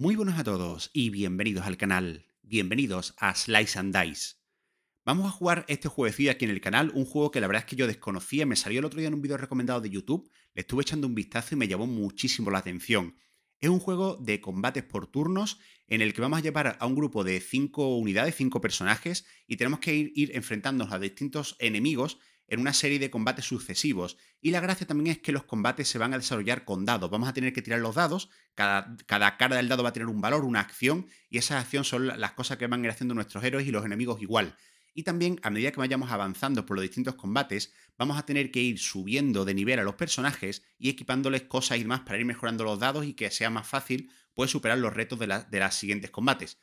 Muy buenos a todos y bienvenidos al canal. Bienvenidos a Slice and Dice. Vamos a jugar este jueguecillo aquí en el canal, un juego que la verdad es que yo desconocía, me salió el otro día en un vídeo recomendado de YouTube, le estuve echando un vistazo y me llamó muchísimo la atención. Es un juego de combates por turnos en el que vamos a llevar a un grupo de 5 unidades, 5 personajes, y tenemos que ir enfrentándonos a distintos enemigos en una serie de combates sucesivos. Y la gracia también es que los combates se van a desarrollar con dados. Vamos a tener que tirar los dados, cada, cada cara del dado va a tener un valor, una acción, y esas acciones son las cosas que van a ir haciendo nuestros héroes y los enemigos igual. Y también, a medida que vayamos avanzando por los distintos combates, vamos a tener que ir subiendo de nivel a los personajes y equipándoles cosas y demás para ir mejorando los dados y que sea más fácil pues, superar los retos de, los las siguientes combates.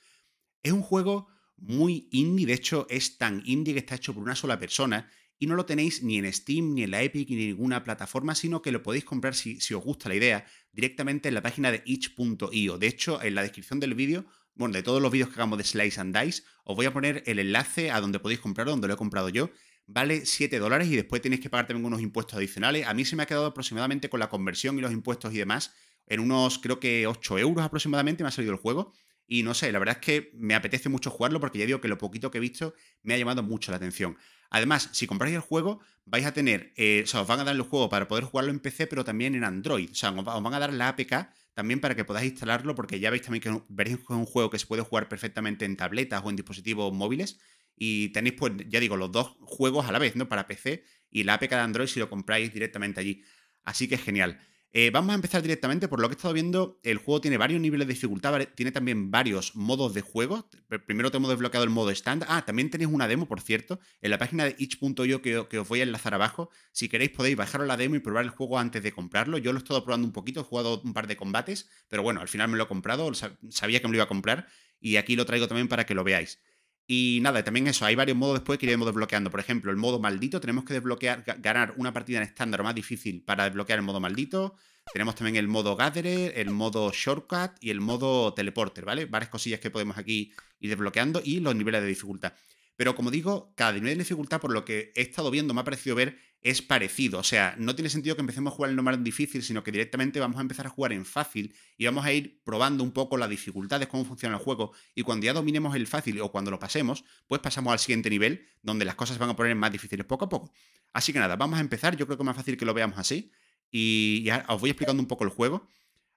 Es un juego muy indie, de hecho es tan indie que está hecho por una sola persona y no lo tenéis ni en Steam, ni en la Epic, ni en ninguna plataforma, sino que lo podéis comprar si, os gusta la idea directamente en la página de itch.io. De hecho, en la descripción del vídeo, bueno, de todos los vídeos que hagamos de Slice and Dice, os voy a poner el enlace a donde podéis comprarlo, donde lo he comprado yo. Vale 7 dólares y después tenéis que pagar también unos impuestos adicionales. A mí se me ha quedado aproximadamente con la conversión y los impuestos y demás en unos, creo que 8 euros aproximadamente me ha salido el juego. Y no sé, la verdad es que me apetece mucho jugarlo porque ya digo que lo poquito que he visto me ha llamado mucho la atención. Además, si compráis el juego, vais a tener, eh, o sea, os van a dar el juego para poder jugarlo en PC, pero también en Android. O sea, os van a dar la APK también para que podáis instalarlo, porque ya veis también que veréis que es un juego que se puede jugar perfectamente en tabletas o en dispositivos móviles. Y tenéis, pues, ya digo, los dos juegos a la vez, ¿no? Para PC y la APK de Android si lo compráis directamente allí. Así que es genial. Eh, vamos a empezar directamente por lo que he estado viendo. El juego tiene varios niveles de dificultad, tiene también varios modos de juego. Primero tenemos desbloqueado el modo estándar, Ah, también tenéis una demo, por cierto, en la página de itch.io que, os voy a enlazar abajo. Si queréis podéis bajaros la demo y probar el juego antes de comprarlo. Yo lo he estado probando un poquito, he jugado un par de combates, pero bueno, al final me lo he comprado, sabía que me lo iba a comprar y aquí lo traigo también para que lo veáis. Y nada, también eso, hay varios modos después que iremos desbloqueando. Por ejemplo, el modo maldito, tenemos que desbloquear, ganar una partida en estándar o más difícil para desbloquear el modo maldito. Tenemos también el modo Gatherer, el modo Shortcut y el modo Teleporter, ¿vale? Varias cosillas que podemos aquí ir desbloqueando y los niveles de dificultad. Pero como digo, cada nivel de dificultad, por lo que he estado viendo, me ha parecido ver, es parecido. O sea, no tiene sentido que empecemos a jugar en lo más difícil, sino que directamente vamos a empezar a jugar en fácil y vamos a ir probando un poco las dificultades, cómo funciona el juego. Y cuando ya dominemos el fácil o cuando lo pasemos, pues pasamos al siguiente nivel, donde las cosas van a poner más difíciles poco a poco. Así que nada, vamos a empezar. Yo creo que es más fácil que lo veamos así. Y ya os voy explicando un poco el juego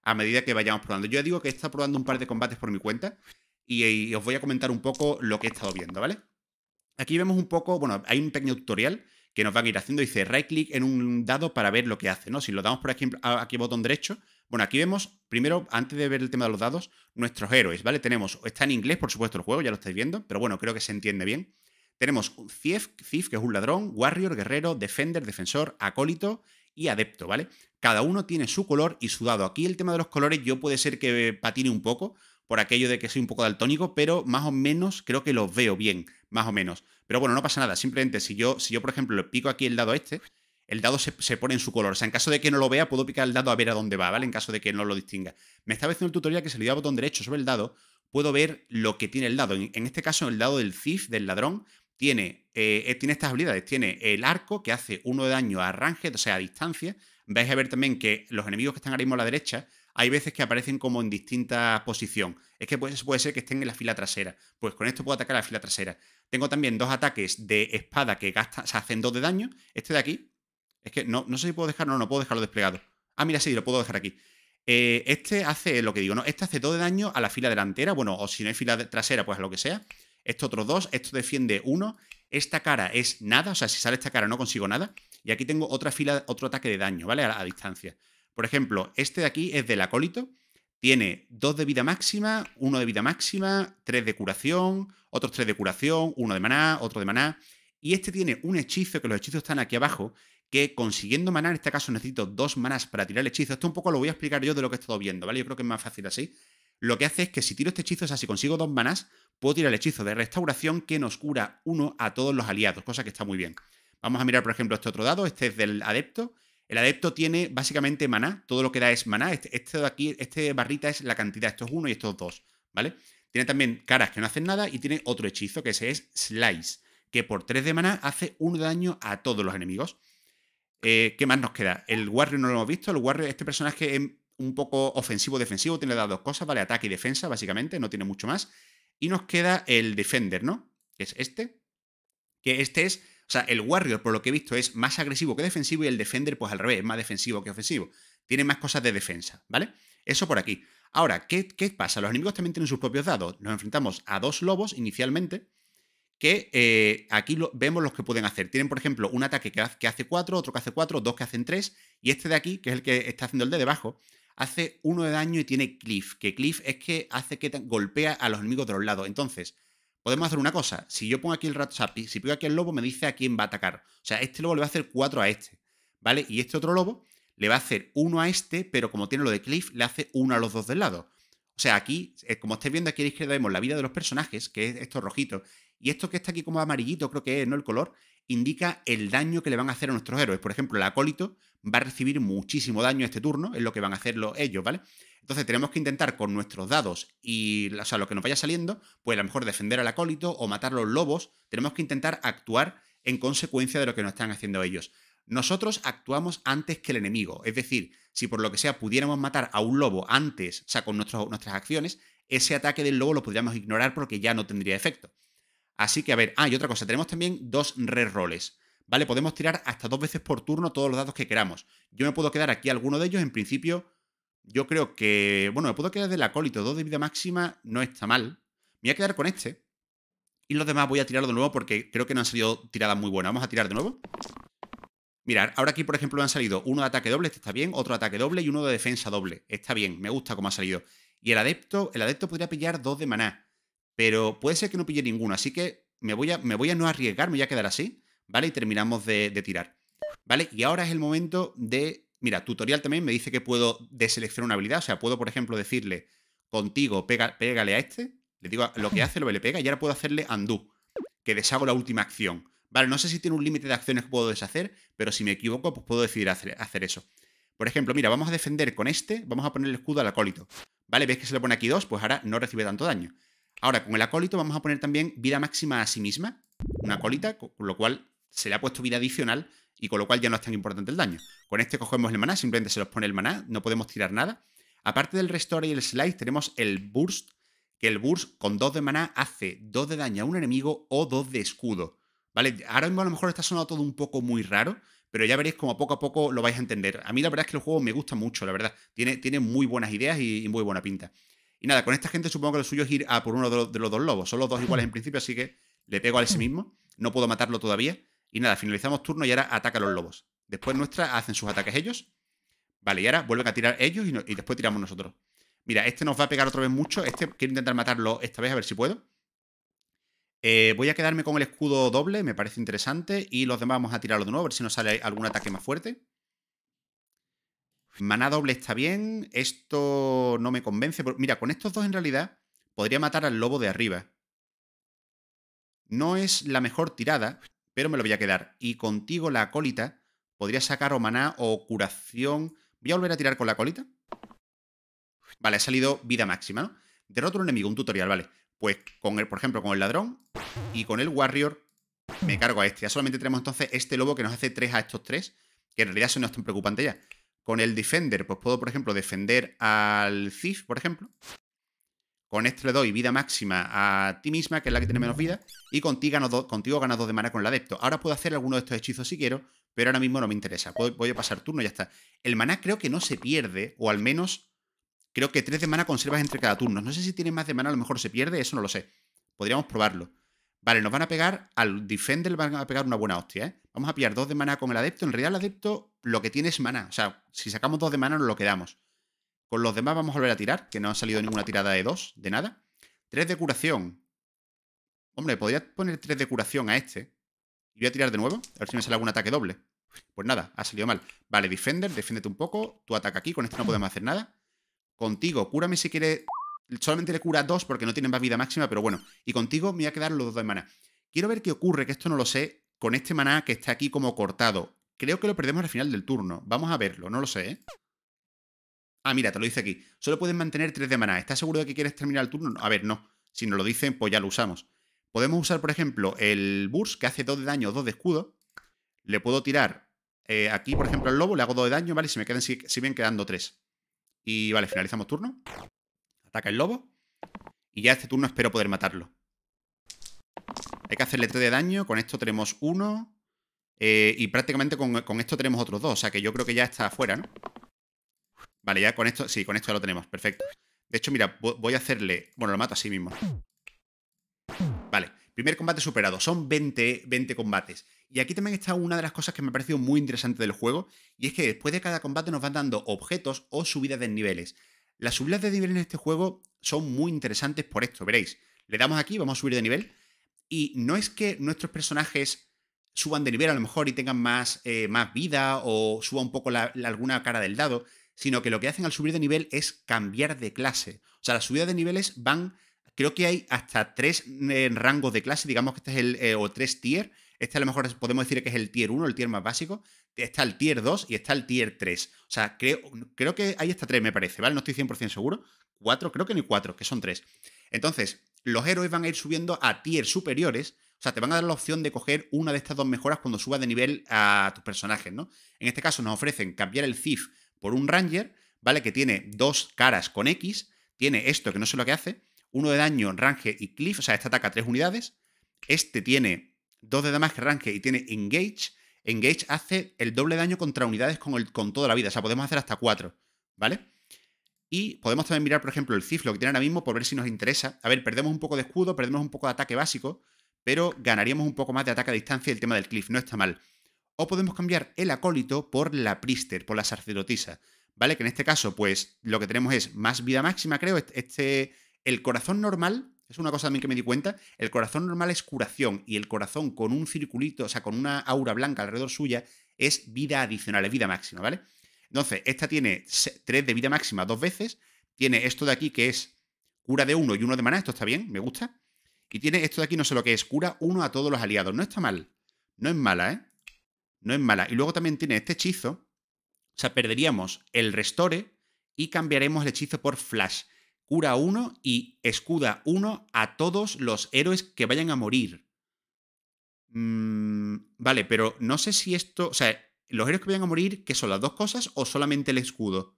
a medida que vayamos probando. Yo digo que he estado probando un par de combates por mi cuenta y, os voy a comentar un poco lo que he estado viendo, ¿vale? Aquí vemos un poco, bueno, hay un pequeño tutorial que nos van a ir haciendo. Dice right click en un dado para ver lo que hace, ¿no? Si lo damos por ejemplo aquí botón derecho, bueno, aquí vemos, primero, antes de ver el tema de los dados, nuestros héroes, ¿vale? Tenemos, está en inglés, por supuesto, el juego, ya lo estáis viendo, pero bueno, creo que se entiende bien. Tenemos Cief, Thief que es un ladrón, Warrior, Guerrero, Defender, Defensor, Acólito, y adepto, ¿vale? Cada uno tiene su color y su dado. Aquí el tema de los colores yo puede ser que eh, patine un poco por aquello de que soy un poco daltónico, pero más o menos creo que los veo bien, más o menos. Pero bueno, no pasa nada. Simplemente si yo, si yo por ejemplo, pico aquí el dado este, el dado se, pone en su color. O sea, en caso de que no lo vea, puedo picar el dado a ver a dónde va, ¿vale? En caso de que no lo distinga. Me estaba haciendo el tutorial que si le doy al botón derecho sobre el dado, puedo ver lo que tiene el dado. En, en, este caso, el dado del thief, del ladrón, tiene, eh, eh, tiene estas habilidades. Tiene el arco que hace uno de daño a range, o sea, a distancia. Vais a ver también que los enemigos que están ahora mismo a la derecha, hay veces que aparecen como en distinta posición. Es que puede, puede ser que estén en la fila trasera. Pues con esto puedo atacar a la fila trasera. Tengo también dos ataques de espada que gastan, o se hacen dos de daño. Este de aquí, es que no, no sé si puedo dejarlo, no, no puedo dejarlo desplegado. Ah, mira, sí, lo puedo dejar aquí. Eh, este hace lo que digo, ¿no? Este hace todo de daño a la fila delantera, bueno, o si no hay fila trasera, pues a lo que sea. Esto otros dos, esto defiende uno, esta cara es nada, o sea, si sale esta cara no consigo nada, y aquí tengo otra fila, otro ataque de daño, ¿vale? A, distancia. Por ejemplo, este de aquí es del acólito, tiene dos de vida máxima, uno de vida máxima, tres de curación, otros tres de curación, uno de maná, otro de maná. Y este tiene un hechizo, que los hechizos están aquí abajo, que consiguiendo maná, en este caso necesito dos manás para tirar el hechizo. Esto un poco lo voy a explicar yo de lo que he estado viendo, ¿vale? Yo creo que es más fácil así lo que hace es que si tiro este hechizo, o sea, si consigo dos manás, puedo tirar el hechizo de restauración que nos cura uno a todos los aliados, cosa que está muy bien. Vamos a mirar, por ejemplo, este otro dado, este es del adepto. El adepto tiene básicamente maná, todo lo que da es maná. Este, este de aquí, este barrita es la cantidad, estos uno y estos dos, ¿vale? Tiene también caras que no hacen nada y tiene otro hechizo que ese es Slice, que por 3 de maná hace un daño a todos los enemigos. Eh, ¿Qué más nos queda? El Warrior no lo hemos visto. El Warrior, este personaje un poco ofensivo-defensivo, tiene las dos cosas, ¿vale? Ataque y defensa, básicamente, no tiene mucho más. Y nos queda el Defender, ¿no? Que es este. Que este es, o sea, el Warrior, por lo que he visto, es más agresivo que defensivo y el Defender, pues al revés, es más defensivo que ofensivo. Tiene más cosas de defensa, ¿vale? Eso por aquí. Ahora, ¿qué, qué pasa? Los enemigos también tienen sus propios dados. Nos enfrentamos a dos lobos inicialmente, que eh, aquí lo, vemos los que pueden hacer. Tienen, por ejemplo, un ataque que, hace cuatro, otro que hace 4, dos que hacen 3, y este de aquí, que es el que está haciendo el de debajo, hace uno de daño y tiene cliff, que cliff es que hace que golpea a los enemigos de los lados. Entonces, podemos hacer una cosa. Si yo pongo aquí el rat si pongo aquí el lobo, me dice a quién va a atacar. O sea, este lobo le va a hacer 4 a este, ¿vale? Y este otro lobo le va a hacer uno a este, pero como tiene lo de cliff, le hace uno a los dos del lado. O sea, aquí, eh, como estáis viendo aquí a la izquierda, vemos la vida de los personajes, que es esto rojito. Y esto que está aquí como amarillito, creo que es, ¿no? El color, indica el daño que le van a hacer a nuestros héroes. Por ejemplo, el acólito va a recibir muchísimo daño este turno, es lo que van a hacerlo ellos, ¿vale? Entonces tenemos que intentar con nuestros dados y o sea, lo que nos vaya saliendo, pues a lo mejor defender al acólito o matar a los lobos, tenemos que intentar actuar en consecuencia de lo que nos están haciendo ellos. Nosotros actuamos antes que el enemigo, es decir, si por lo que sea pudiéramos matar a un lobo antes, o sea, con nuestras acciones, ese ataque del lobo lo podríamos ignorar porque ya no tendría efecto. Así que, a ver, ah, y otra cosa, tenemos también dos roles. ¿Vale? Podemos tirar hasta dos veces por turno todos los dados que queramos. Yo me puedo quedar aquí alguno de ellos, en principio, yo creo que. Bueno, me puedo quedar del acólito, dos de vida máxima no está mal. Me voy a quedar con este. Y los demás voy a tirar de nuevo porque creo que no han salido tiradas muy buenas. Vamos a tirar de nuevo. Mirar, ahora aquí, por ejemplo, me han salido uno de ataque doble, este está bien, otro de ataque doble y uno de defensa doble. Está bien, me gusta cómo ha salido. Y el adepto, el adepto podría pillar dos de maná pero puede ser que no pille ninguno, así que me voy a, no arriesgar, me voy a quedar así, ¿vale? Y terminamos de, tirar, ¿vale? Y ahora es el momento de... Mira, tutorial también me dice que puedo deseleccionar una habilidad, o sea, puedo, por ejemplo, decirle, contigo, pégale a este, le digo lo que hace, lo que le pega, y ahora puedo hacerle undo, que deshago la última acción. Vale, no sé si tiene un límite de acciones que puedo deshacer, pero si me equivoco, pues puedo decidir hacer, hacer, eso. Por ejemplo, mira, vamos a defender con este, vamos a poner el escudo al acólito. Vale, ves que se le pone aquí dos, pues ahora no recibe tanto daño. Ahora, con el acólito vamos a poner también vida máxima a sí misma, una acólita, con lo cual se le ha puesto vida adicional y con lo cual ya no es tan importante el daño. Con este cogemos el maná, simplemente se los pone el maná, no podemos tirar nada. Aparte del restore y el slice tenemos el burst, que el burst con 2 de maná hace 2 de daño a un enemigo o 2 de escudo. ¿Vale? Ahora mismo a lo mejor está sonando todo un poco muy raro, pero ya veréis como poco a poco lo vais a entender. A mí la verdad es que el juego me gusta mucho, la verdad. Tiene, tiene muy buenas ideas y muy buena pinta. Y nada, con esta gente supongo que lo suyo es ir a por uno de los, dos lobos. Son los dos iguales en principio, así que le pego a ese mismo. No puedo matarlo todavía. Y nada, finalizamos turno y ahora ataca a los lobos. Después nuestra hacen sus ataques ellos. Vale, y ahora vuelven a tirar ellos y, después tiramos nosotros. Mira, este nos va a pegar otra vez mucho. Este quiero intentar matarlo esta vez, a ver si puedo. Eh, voy a quedarme con el escudo doble, me parece interesante. Y los demás vamos a tirarlo de nuevo, a ver si nos sale algún ataque más fuerte. Maná doble está bien, esto no me convence. mira, con estos dos en realidad podría matar al lobo de arriba. No es la mejor tirada, pero me lo voy a quedar. Y contigo la acólita podría sacar o maná o curación. Voy a volver a tirar con la acólita? Vale, ha salido vida máxima, ¿no? Derroto un enemigo, un tutorial, vale. Pues con el, por ejemplo, con el ladrón y con el warrior me hmm. cargo a este. Ya solamente tenemos entonces este lobo que nos hace 3 a estos 3, que en realidad son no tan preocupante ya. Con el Defender, pues puedo, por ejemplo, defender al Thief, por ejemplo. Con este le doy vida máxima a ti misma, que es la que tiene menos vida. Y contigo ganas 2 contigo de mana con el adepto. Ahora puedo hacer alguno de estos hechizos si quiero, pero ahora mismo no me interesa. voy a pasar turno y ya está. El maná creo que no se pierde, o al menos creo que tres de mana conservas entre cada turno. No sé si tiene más de mana, a lo mejor se pierde, eso no lo sé. Podríamos probarlo. Vale, nos van a pegar, al Defender le van a pegar una buena hostia, ¿eh? Vamos a pillar dos de mana con el adepto. En realidad el adepto lo que tiene es mana. O sea, si sacamos dos de mana, nos lo quedamos. Con los demás vamos a volver a tirar, que no ha salido ninguna tirada de dos, de nada. Tres de curación. Hombre, podría poner tres de curación a este. Y voy a tirar de nuevo, a ver si me sale algún ataque doble. Pues nada, ha salido mal. Vale, Defender, defiéndete un poco. Tu ataca aquí, con este no podemos hacer nada. Contigo, cúrame si quiere... Solamente le cura dos porque no tienen más vida máxima, pero bueno. Y contigo me voy a quedar los dos de mana. Quiero ver qué ocurre, que esto no lo sé, con este maná que está aquí como cortado. Creo que lo perdemos al final del turno. Vamos a verlo, no lo sé, ¿eh? Ah, mira, te lo dice aquí. Solo puedes mantener 3 de maná. ¿Estás seguro de que quieres terminar el turno? A ver, no. Si nos lo dicen, pues ya lo usamos. Podemos usar, por ejemplo, el Burst, que hace 2 de daño, 2 de escudo. Le puedo tirar eh, aquí, por ejemplo, al lobo, le hago 2 de daño, ¿vale? Y se me quedan, si bien quedando 3. Y vale, finalizamos turno. Ataca el lobo. Y ya este turno espero poder matarlo. Hay que hacerle 3 de daño. Con esto tenemos 1, eh, y prácticamente con, esto tenemos otros dos. O sea que yo creo que ya está afuera, ¿no? Vale, ya con esto. Sí, con esto ya lo tenemos. Perfecto. De hecho, mira, voy a hacerle. Bueno, lo mato así mismo. Vale. Primer combate superado. Son 20, combates. Y aquí también está una de las cosas que me ha parecido muy interesante del juego. Y es que después de cada combate nos van dando objetos o subidas de niveles. Las subidas de niveles en este juego son muy interesantes por esto, veréis. Le damos aquí, vamos a subir de nivel. Y no es que nuestros personajes suban de nivel a lo mejor y tengan más, eh, más vida o suba un poco la, alguna cara del dado, sino que lo que hacen al subir de nivel es cambiar de clase. O sea, las subidas de niveles van, creo que hay hasta tres eh, rangos de clase, digamos que este es el, eh, o tres tier. Este a lo mejor podemos decir que es el tier 1, el tier más básico. Está el tier 2 y está el tier 3. O sea, creo, creo que hay hasta 3, me parece, ¿vale? No estoy 100% seguro. Cuatro, creo que ni cuatro, que son tres. Entonces, los héroes van a ir subiendo a tier superiores o sea, te van a dar la opción de coger una de estas dos mejoras cuando subas de nivel a tus personajes, ¿no? En este caso nos ofrecen cambiar el Thief por un Ranger, ¿vale? Que tiene dos caras con X, tiene esto que no sé lo que hace, uno de daño, range y cliff, o sea, este ataca tres unidades, este tiene dos de que range y tiene engage, engage hace el doble daño contra unidades con, con toda la vida, o sea, podemos hacer hasta cuatro, ¿vale? Y podemos también mirar, por ejemplo, el lo que tiene ahora mismo por ver si nos interesa. A ver, perdemos un poco de escudo, perdemos un poco de ataque básico, pero ganaríamos un poco más de ataque a distancia y el tema del cliff no está mal. O podemos cambiar el acólito por la priester, por la sacerdotisa, ¿vale? Que en este caso, pues lo que tenemos es más vida máxima, creo. Este, este el corazón normal, es una cosa también que me di cuenta, el corazón normal es curación y el corazón con un circulito, o sea, con una aura blanca alrededor suya, es vida adicional, es vida máxima, ¿vale? Entonces, esta tiene 3 de vida máxima dos veces, tiene esto de aquí que es cura de uno y uno de mana, esto está bien, me gusta. Y tiene esto de aquí, no sé lo que es, cura uno a todos los aliados. No está mal. No es mala, ¿eh? No es mala. Y luego también tiene este hechizo. O sea, perderíamos el restore y cambiaremos el hechizo por flash. Cura uno y escuda uno a todos los héroes que vayan a morir. Mm, vale, pero no sé si esto... O sea, los héroes que vayan a morir, ¿qué son las dos cosas o solamente el escudo?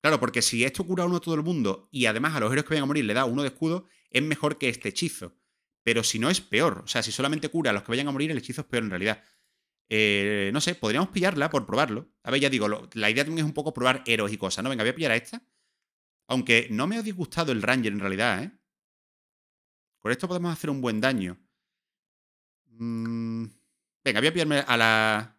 Claro, porque si esto cura a uno todo el mundo y además a los héroes que vayan a morir le da uno de escudo, es mejor que este hechizo. Pero si no, es peor. O sea, si solamente cura a los que vayan a morir, el hechizo es peor en realidad. Eh, no sé, podríamos pillarla por probarlo. A ver, ya digo, la idea también es un poco probar héroes y cosas, ¿no? Venga, voy a pillar a esta. Aunque no me ha disgustado el Ranger en realidad, ¿eh? Con esto podemos hacer un buen daño. Mm, venga, voy a pillarme a la,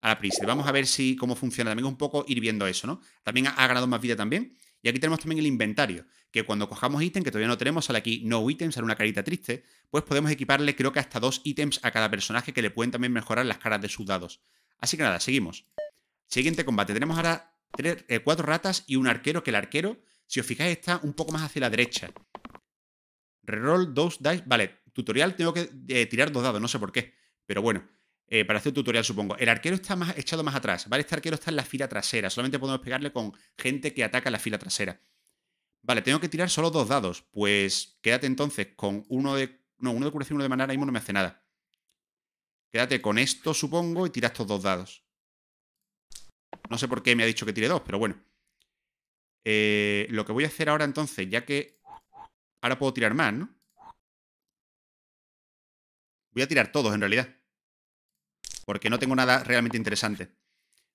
a la prisa. Vamos a ver si cómo funciona también un poco ir viendo eso, ¿no? También ha, ganado más vida también. Y aquí tenemos también el inventario, que cuando cojamos ítem, que todavía no tenemos, sale aquí no ítems, sale una carita triste, pues podemos equiparle creo que hasta dos ítems a cada personaje que le pueden también mejorar las caras de sus dados. Así que nada, seguimos. Siguiente combate. Tenemos ahora eh, cuatro ratas y un arquero, que el arquero, si os fijáis, está un poco más hacia la derecha. Reroll dos dice. Vale, tutorial tengo que eh, tirar dos dados, no sé por qué. Pero bueno, eh, para hacer tutorial, supongo. El arquero está más, echado más atrás, ¿vale? Este arquero está en la fila trasera. Solamente podemos pegarle con gente que ataca la fila trasera. Vale, tengo que tirar solo dos dados. Pues quédate entonces con uno de. No, uno de curación y uno de maná. Ahí mismo no me hace nada. Quédate con esto, supongo, y tira estos dos dados. No sé por qué me ha dicho que tire dos, pero bueno. Eh, lo que voy a hacer ahora entonces, ya que. Ahora puedo tirar más, ¿no? Voy a tirar todos en realidad. Porque no tengo nada realmente interesante.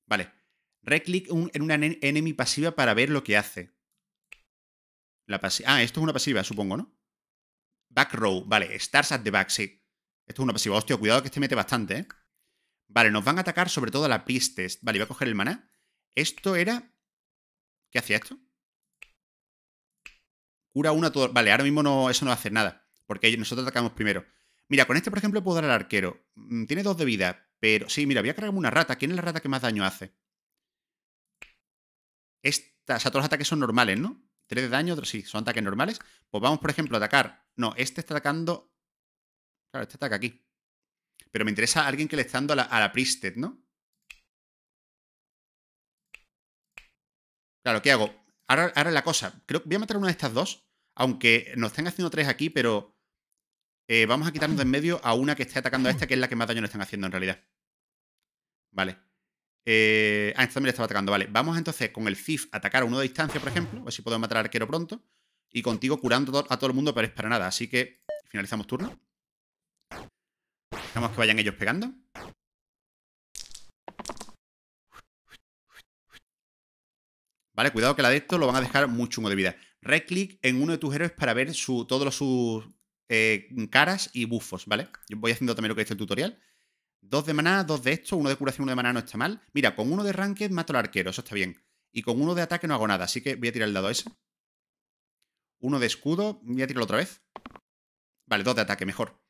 Vale. Reclick en una enemy pasiva para ver lo que hace. La ah, esto es una pasiva, supongo, ¿no? Back row, vale. Stars at the back, sí. Esto es una pasiva. Hostia, cuidado que este mete bastante, ¿eh? Vale, nos van a atacar sobre todo a la pistes. Vale, voy a coger el maná. Esto era... ¿Qué hacía esto? Cura una todo... Vale, ahora mismo no, eso no va a hacer nada. Porque nosotros atacamos primero. Mira, con este, por ejemplo, puedo dar al arquero. Mm, tiene dos de vida, pero... Sí, mira, voy a cargarme una rata. ¿Quién es la rata que más daño hace? Estas... o sea, todos los ataques son normales, ¿no? Tres de daño, otros sí, son ataques normales. Pues vamos, por ejemplo, a atacar... No, este está atacando... Claro, este ataca aquí. Pero me interesa alguien que le está dando a la, a ¿no? Claro, ¿qué hago? Ahora, la cosa. Creo que voy a matar una de estas dos. Aunque nos estén haciendo tres aquí, pero eh, vamos a quitarnos de en medio a una que esté atacando a esta, que es la que más daño le están haciendo en realidad. Vale. Eh, ah, esta también le estaba atacando, vale. Vamos entonces con el Cif a atacar a uno de distancia, por ejemplo. A ver si podemos matar al arquero pronto. Y contigo curando a todo el mundo, pero es para nada. Así que finalizamos turno. Dejamos que vayan ellos pegando. Vale, cuidado que la de esto lo van a dejar muy chungo de vida. Right click en uno de tus héroes para ver todos los, sus eh, caras y bufos, ¿vale? Yo voy haciendo también lo que dice el tutorial. Dos de maná, dos de esto, uno de curación, uno de maná no está mal. Mira, con uno de ranked mato al arquero, eso está bien. Y con uno de ataque no hago nada, así que voy a tirar el dado ese. Uno de escudo, voy a tirarlo otra vez. Vale, dos de ataque, mejor.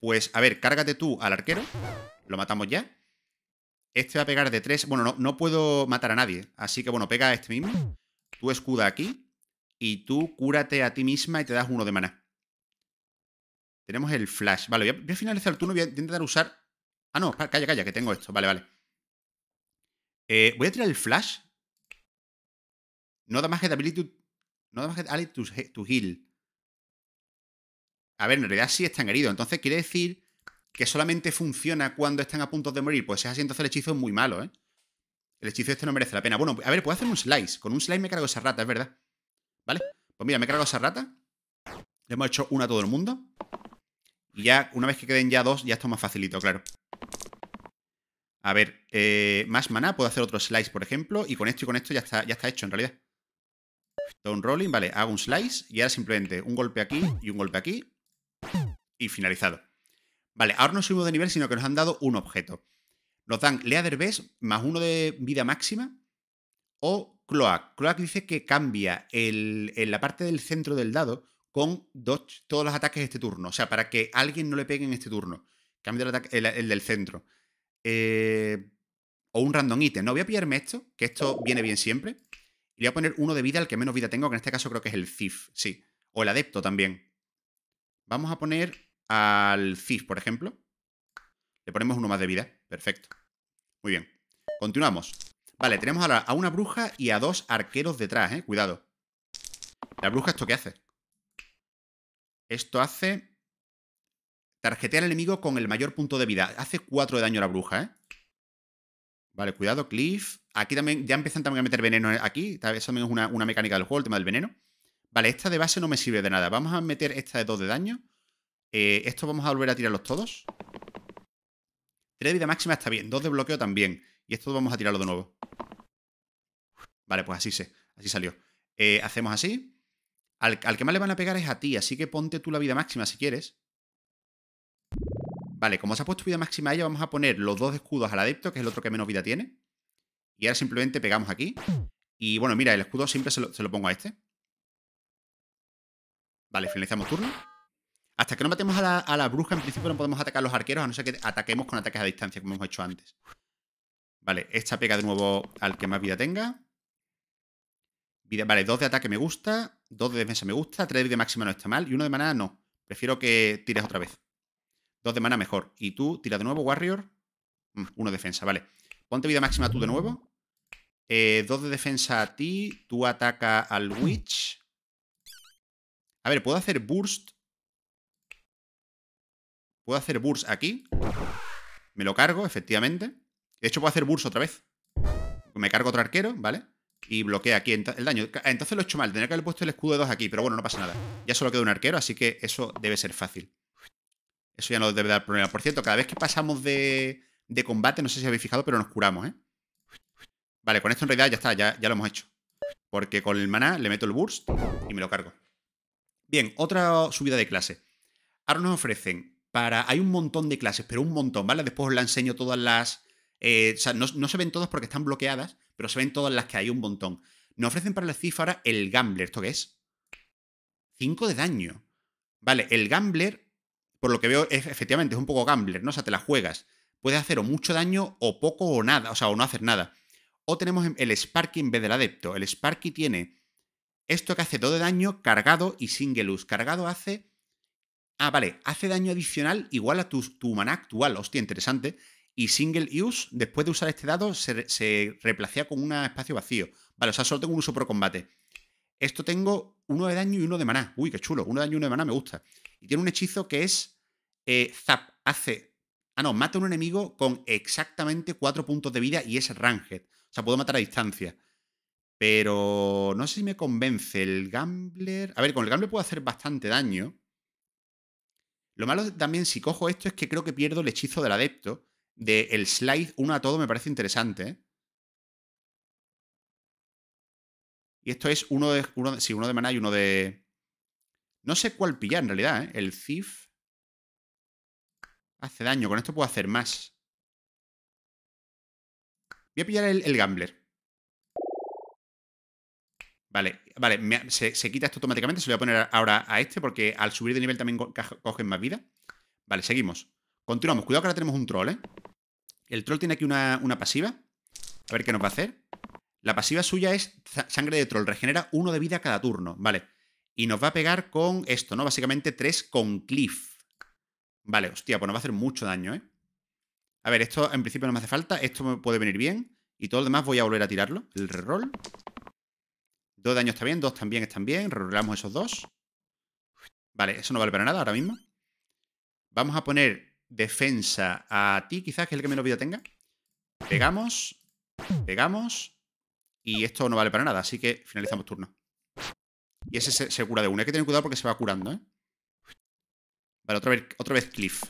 Pues, a ver, cárgate tú al arquero. Lo matamos ya. Este va a pegar de tres. Bueno, no, no puedo matar a nadie. Así que, bueno, pega a este mismo. Tú escuda aquí. Y tú cúrate a ti misma y te das uno de maná. Tenemos el flash. Vale, voy a, finalizar el turno y voy a intentar usar... Ah, no, calla, calla, que tengo esto. Vale, vale. Eh, voy a tirar el flash. No da más que ability No da más que to, to heal. A ver, en realidad sí están heridos. Entonces quiere decir que solamente funciona cuando están a punto de morir. Pues es así, entonces el hechizo es muy malo, ¿eh? El hechizo este no merece la pena. Bueno, a ver, puedo hacer un slice. Con un slice me cargo esa rata, es verdad. ¿Vale? Pues mira, me he cargado esa rata. Le hemos hecho una a todo el mundo. Y ya, una vez que queden ya dos, ya está más facilito, claro. A ver, eh, más maná, puedo hacer otro slice, por ejemplo, y con esto y con esto ya está, ya está hecho, en realidad. Stone rolling, vale, hago un slice y ahora simplemente un golpe aquí y un golpe aquí y finalizado. Vale, ahora no subimos de nivel, sino que nos han dado un objeto. Nos dan Leather vest más uno de vida máxima o Cloak. Cloak dice que cambia en la parte del centro del dado con todos los ataques de este turno. O sea, para que alguien no le pegue en este turno. Cambio el, ataque. el, del centro. Eh, o un random ítem. No voy a pillarme esto, que esto viene bien siempre. Y voy a poner uno de vida al que menos vida tengo, que en este caso creo que es el Thief, sí. O el Adepto también. Vamos a poner al Thief, por ejemplo. Le ponemos uno más de vida. Perfecto. Muy bien. Continuamos. Vale, tenemos ahora a una bruja y a dos arqueros detrás, ¿eh? Cuidado. ¿La bruja esto qué hace? Esto hace. Tarjetear al enemigo con el mayor punto de vida. Hace 4 de daño a la bruja, ¿eh? Vale, cuidado, Cliff. Aquí también, ya empiezan también a meter veneno ¿eh? aquí. Eso también es una, mecánica del juego, el tema del veneno. Vale, esta de base no me sirve de nada. Vamos a meter esta de 2 de daño. Estos eh, esto vamos a volver a tirarlos todos. 3 de vida máxima está bien. 2 de bloqueo también. Y esto vamos a tirarlo de nuevo. Vale, pues así se. Así salió. Eh, hacemos así. Al, que más le van a pegar es a ti, así que ponte tú la vida máxima si quieres. Vale, como se ha puesto vida máxima a ella, vamos a poner los dos escudos al adepto, que es el otro que menos vida tiene. Y ahora simplemente pegamos aquí. Y bueno, mira, el escudo siempre se lo, pongo a este. Vale, finalizamos turno. Hasta que no matemos a la, bruja, en principio no podemos atacar a los arqueros, a no ser que ataquemos con ataques a distancia, como hemos hecho antes. Vale, esta pega de nuevo al que más vida tenga. vale, dos de ataque me gusta dos de defensa me gusta, tres de máxima no está mal y uno de maná no. Prefiero que tires otra vez. Dos de maná mejor. Y tú tira de nuevo, Warrior. Mm, uno de defensa, vale. Ponte vida máxima tú de nuevo. Eh, dos de defensa a ti. Tú ataca al Witch. A ver, ¿puedo hacer burst? ¿Puedo hacer burst aquí? Me lo cargo, efectivamente. De hecho, puedo hacer burst otra vez. Me cargo otro arquero, ¿vale? y bloquea aquí el daño. Entonces lo he hecho mal, tendría que haber puesto el escudo de 2 aquí, pero bueno, no pasa nada. Ya solo queda un arquero, así que eso debe ser fácil. Eso ya no debe dar problema. Por cierto, cada vez que pasamos de, combate, no sé si habéis fijado, pero nos curamos, ¿eh? Vale, con esto en realidad ya está, ya, ya lo hemos hecho. Porque con el maná le meto el burst y me lo cargo. Bien, otra subida de clase. Ahora nos ofrecen para... Hay un montón de clases, pero un montón, ¿vale? Después os la enseño todas las... Eh, o sea, no, no se ven todas porque están bloqueadas, pero se ven todas las que hay un montón. Nos ofrecen para la cifra el Gambler. ¿Esto qué es? 5 de daño. Vale, el Gambler, por lo que veo, es, efectivamente es un poco Gambler, ¿no? O sea, te la juegas. Puede hacer o mucho daño o poco o nada, o sea, o no hacer nada. O tenemos el Sparky en vez del Adepto. El Sparky tiene esto que hace 2 de daño cargado y single Cargado hace... Ah, vale, hace daño adicional igual a tu, tu maná actual. Hostia, interesante y single use, después de usar este dado, se, se replacea con un espacio vacío. Vale, o sea, solo tengo un uso pro combate. Esto tengo uno de daño y uno de maná. Uy, qué chulo. Uno de daño y uno de maná me gusta. Y tiene un hechizo que es eh, Zap. Hace. Ah, no, mata a un enemigo con exactamente cuatro puntos de vida y es ranged. O sea, puedo matar a distancia. Pero no sé si me convence. El Gambler. A ver, con el Gambler puedo hacer bastante daño. Lo malo también, si cojo esto, es que creo que pierdo el hechizo del adepto. De el slide uno a todo me parece interesante. ¿eh? Y esto es uno de, uno sí, uno de maná y uno de... No sé cuál pillar en realidad, ¿eh? El Thief hace daño. Con esto puedo hacer más. Voy a pillar el, Gambler. Vale, vale, se, se, quita esto automáticamente. Se lo voy a poner ahora a este porque al subir de nivel también cogen más vida. Vale, seguimos. Continuamos. Cuidado que ahora tenemos un troll, ¿eh? El troll tiene aquí una, pasiva. A ver qué nos va a hacer. La pasiva suya es sangre de troll. Regenera uno de vida cada turno. Vale. Y nos va a pegar con esto, ¿no? Básicamente tres con cliff. Vale, hostia, pues nos va a hacer mucho daño, ¿eh? A ver, esto en principio no me hace falta. Esto me puede venir bien. Y todo lo demás voy a volver a tirarlo. El reroll. Dos daños está bien, dos también están bien. Rerollamos esos dos. Vale, eso no vale para nada ahora mismo. Vamos a poner defensa a ti, quizás, que es el que menos vida tenga. Pegamos, pegamos, y esto no vale para nada, así que finalizamos turno. Y ese se, cura de una. Hay que tener cuidado porque se va curando, ¿eh? Vale, otra vez, otra vez Cliff.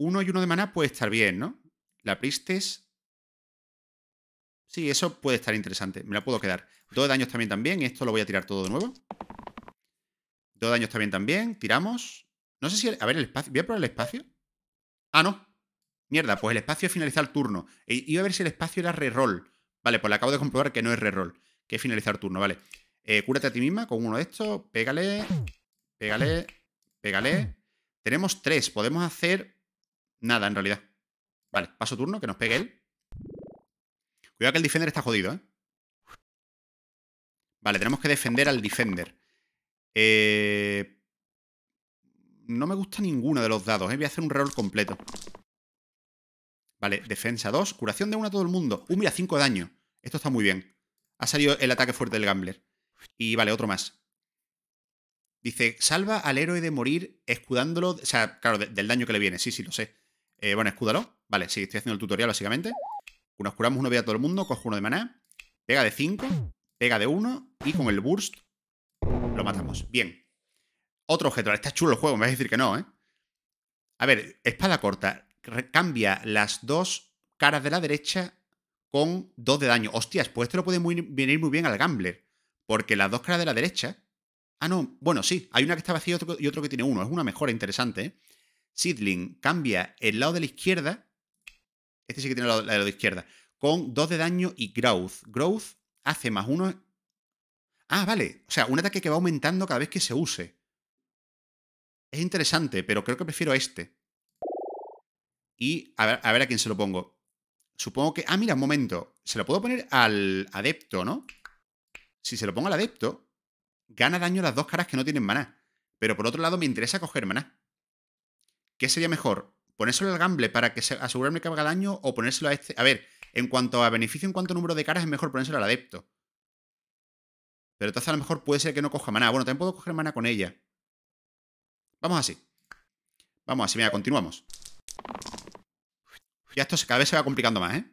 Uno y uno de maná puede estar bien, ¿no? La Pristes... Sí, eso puede estar interesante. Me la puedo quedar. Dos de daños también, también. Esto lo voy a tirar todo de nuevo. Dos daños también, también. Tiramos. No sé si... a ver, el espacio... ¿Voy a probar el espacio? Ah, no. Mierda, pues el espacio es finalizar el turno. E, iba a ver si el espacio era reroll. Vale, pues le acabo de comprobar que no es reroll. Que es finalizar turno, vale. Eh, cúrate a ti misma con uno de estos. Pégale. Pégale. Pégale. Tenemos tres. Podemos hacer nada, en realidad. Vale, paso turno, que nos pegue él. Cuidado que el defender está jodido, ¿eh? Vale, tenemos que defender al defender. Eh, no me gusta ninguno de los dados, ¿eh? Voy a hacer un reroll completo. Vale, defensa 2, curación de 1 a todo el mundo. Uh, mira, 5 de daño. Esto está muy bien. Ha salido el ataque fuerte del gambler. Y vale, otro más. Dice, salva al héroe de morir escudándolo... O sea, claro, del daño que le viene. Sí, sí, lo sé. Eh, bueno, escúdalo. Vale, sí, estoy haciendo el tutorial básicamente. Nos curamos uno vida a todo el mundo, cojo uno de maná. Pega de 5, pega de 1 y con el burst lo matamos. Bien, otro objeto. Está chulo el juego, me vais a decir que no, ¿eh? A ver, espada corta. Cambia las dos caras de la derecha con dos de daño. Hostias, pues esto lo puede venir muy bien al gambler. Porque las dos caras de la derecha. Ah, no. Bueno, sí. Hay una que está vacía y otro, que tiene uno. Es una mejora interesante, ¿eh? Sidling cambia el lado de la izquierda. Este sí que tiene el lado, el lado de la izquierda. Con dos de daño y growth. Growth hace más uno. Ah, vale. O sea, un ataque que va aumentando cada vez que se use. Es interesante, pero creo que prefiero este. Y a ver, a ver a quién se lo pongo. Supongo que... Ah, mira, un momento. Se lo puedo poner al adepto, ¿no? Si se lo pongo al adepto, gana daño las dos caras que no tienen maná. Pero por otro lado, me interesa coger maná. ¿Qué sería mejor? ¿Ponérselo al gamble para que asegurarme que haga daño o ponérselo a este? A ver, en cuanto a beneficio, en cuanto a número de caras, es mejor ponérselo al adepto. Pero entonces a lo mejor puede ser que no coja maná. Bueno, también puedo coger maná con ella. Vamos así. Vamos así, mira, continuamos. Ya esto cada vez se va complicando más, ¿eh?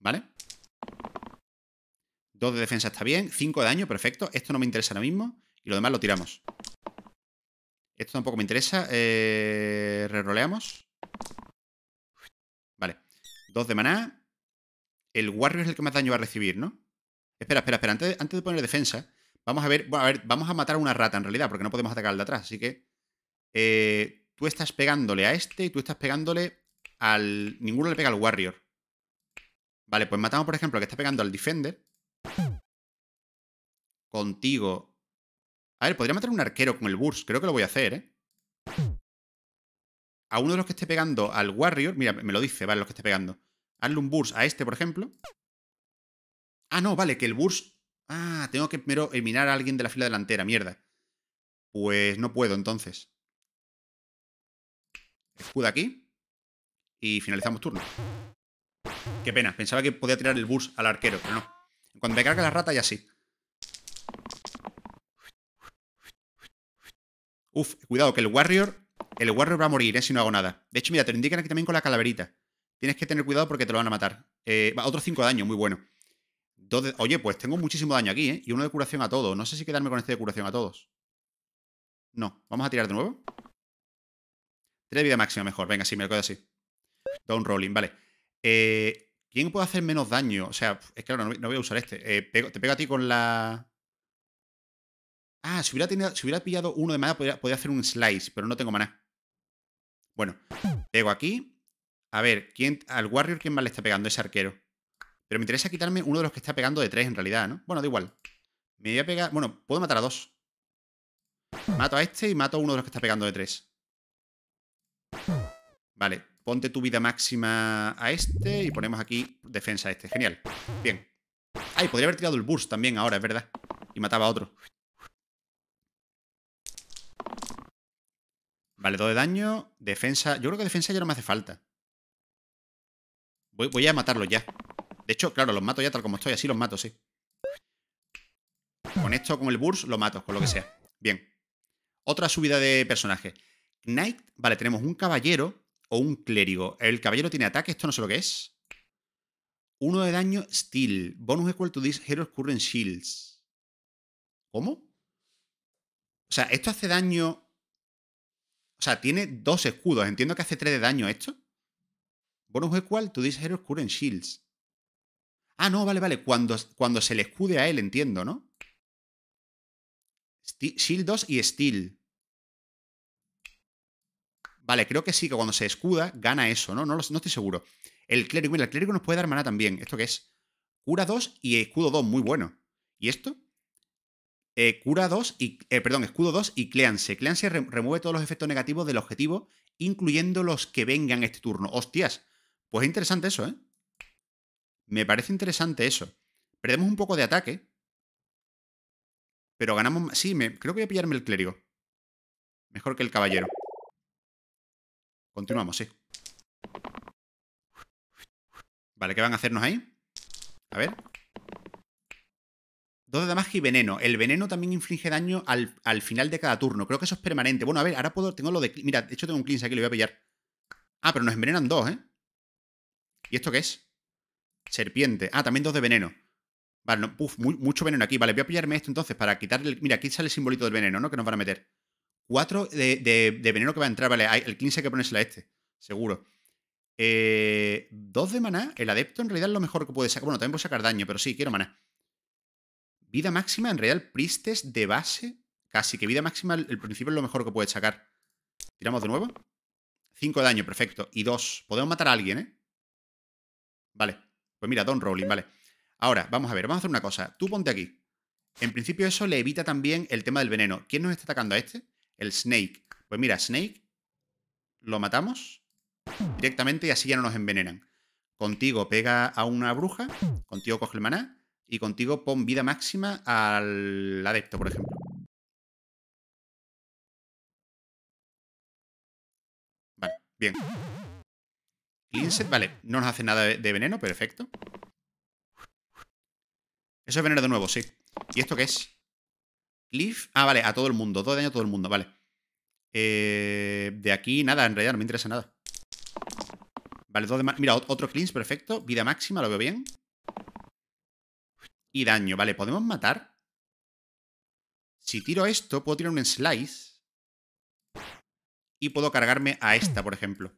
¿Vale? Dos de defensa está bien. Cinco de daño, perfecto. Esto no me interesa ahora mismo. Y lo demás lo tiramos. Esto tampoco me interesa. Eh, reroleamos. Vale. Dos de maná. El Warrior es el que más daño va a recibir, ¿no? Espera, espera, espera. Antes, antes de poner defensa, Vamos a ver, a ver, vamos a matar a una rata en realidad, porque no podemos atacar al de atrás. Así que eh, tú estás pegándole a este y tú estás pegándole al... Ninguno le pega al Warrior. Vale, pues matamos, por ejemplo, al que está pegando al Defender. Contigo. A ver, podría matar un arquero con el Burst. Creo que lo voy a hacer, ¿eh? A uno de los que esté pegando al Warrior... Mira, me lo dice, vale, los que esté pegando. Hazle un Burst a este, por ejemplo. Ah, no, vale, que el Burst Ah, tengo que primero eliminar a alguien de la fila delantera, mierda. Pues no puedo entonces. Escudo aquí. Y finalizamos turno. Qué pena, pensaba que podía tirar el burst al arquero, pero no. Cuando me carga la rata ya sí. Uf, cuidado, que el Warrior... El Warrior va a morir, ¿eh? Si no hago nada. De hecho, mira, te lo indican aquí también con la calaverita. Tienes que tener cuidado porque te lo van a matar. Eh, va, otro 5 de daño, muy bueno oye, pues tengo muchísimo daño aquí, ¿eh? Y uno de curación a todos. No sé si quedarme con este de curación a todos. No. Vamos a tirar de nuevo. Tres vida máxima mejor. Venga, sí, me lo quedo así. Down rolling, vale. Eh, ¿Quién puede hacer menos daño? O sea, es claro, no, voy a usar este. Eh, te pego a ti con la... Ah, si hubiera, hubiera pillado uno de mana podría, hacer un slice, pero no tengo maná. Bueno, pego aquí. A ver, ¿quién, al warrior, ¿quién más le está pegando? Ese arquero. Pero me interesa quitarme uno de los que está pegando de tres, en realidad, ¿no? Bueno, da igual. Me voy a pegar... Bueno, puedo matar a dos. Mato a este y mato a uno de los que está pegando de tres. Vale, ponte tu vida máxima a este y ponemos aquí defensa a este. Genial. Bien. Ay, ah, podría haber tirado el burst también ahora, es verdad. Y mataba a otro. Vale, dos de daño. Defensa. Yo creo que defensa ya no me hace falta. voy a matarlo ya. De hecho, claro, los mato ya tal como estoy. Así los mato, sí. Con esto, con el burst, lo mato, con lo que sea. Bien. Otra subida de personaje. Knight, vale, tenemos un caballero o un clérigo. El caballero tiene ataque, esto no sé lo que es. Uno de daño, steel. Bonus equal to this hero's current shields. ¿Cómo? O sea, esto hace daño... O sea, tiene dos escudos. Entiendo que hace tres de daño esto. Bonus equal to this hero's current shields. Ah, no, vale, vale. Cuando, cuando se le escude a él, entiendo, ¿no? Shield 2 y Steel. Vale, creo que sí, que cuando se escuda gana eso, ¿no? No, no estoy seguro. El clérigo, mira, el clérigo nos puede dar maná también. ¿Esto qué es? Cura 2 y escudo 2, muy bueno. ¿Y esto? Eh, cura 2 y. Eh, perdón, escudo 2 y cleanse. Cleanse remueve todos los efectos negativos del objetivo, incluyendo los que vengan este turno. ¡Hostias! Pues es interesante eso, ¿eh? Me parece interesante eso. Perdemos un poco de ataque. Pero ganamos... Sí, me... creo que voy a pillarme el clérigo. Mejor que el caballero. Continuamos, sí. Vale, ¿qué van a hacernos ahí? A ver. Dos de damaje y veneno. El veneno también inflige daño al, al, final de cada turno. Creo que eso es permanente. Bueno, a ver, ahora puedo... Tengo lo de... Mira, de hecho tengo un cleanse aquí, lo voy a pillar. Ah, pero nos envenenan dos, ¿eh? ¿Y esto qué es? Serpiente. Ah, también dos de veneno. Vale, no, mucho veneno aquí. Vale, voy a pillarme esto entonces para quitarle... Mira, aquí sale el simbolito del veneno, ¿no? Que nos van a meter. Cuatro de, veneno que va a entrar. Vale, el 15 hay que ponérselo a este. Seguro. Eh, dos de maná. El adepto en realidad es lo mejor que puede sacar. Bueno, también puede sacar daño, pero sí, quiero maná. Vida máxima, en realidad el pristes de base. Casi que vida máxima, el principio es lo mejor que puede sacar. Tiramos de nuevo. Cinco de daño, perfecto. Y dos. Podemos matar a alguien, ¿eh? Vale. Pues mira, Don Rowling, vale. Ahora, vamos a ver, vamos a hacer una cosa. Tú ponte aquí. En principio eso le evita también el tema del veneno. ¿Quién nos está atacando a este? El Snake. Pues mira, Snake lo matamos directamente y así ya no nos envenenan. Contigo pega a una bruja, contigo coge el maná y contigo pon vida máxima al adepto, por ejemplo. Vale, bien. Cleanse, vale. No nos hace nada de veneno, perfecto. Eso es veneno de nuevo, sí. ¿Y esto qué es? Cliff. Ah, vale, a todo el mundo. Dos daño a todo el mundo, vale. Eh, de aquí nada, en realidad no me interesa nada. Vale, dos de Mira, otro cleanse, perfecto. Vida máxima, lo veo bien. Y daño, vale, podemos matar. Si tiro esto, puedo tirar un slice. Y puedo cargarme a esta, por ejemplo.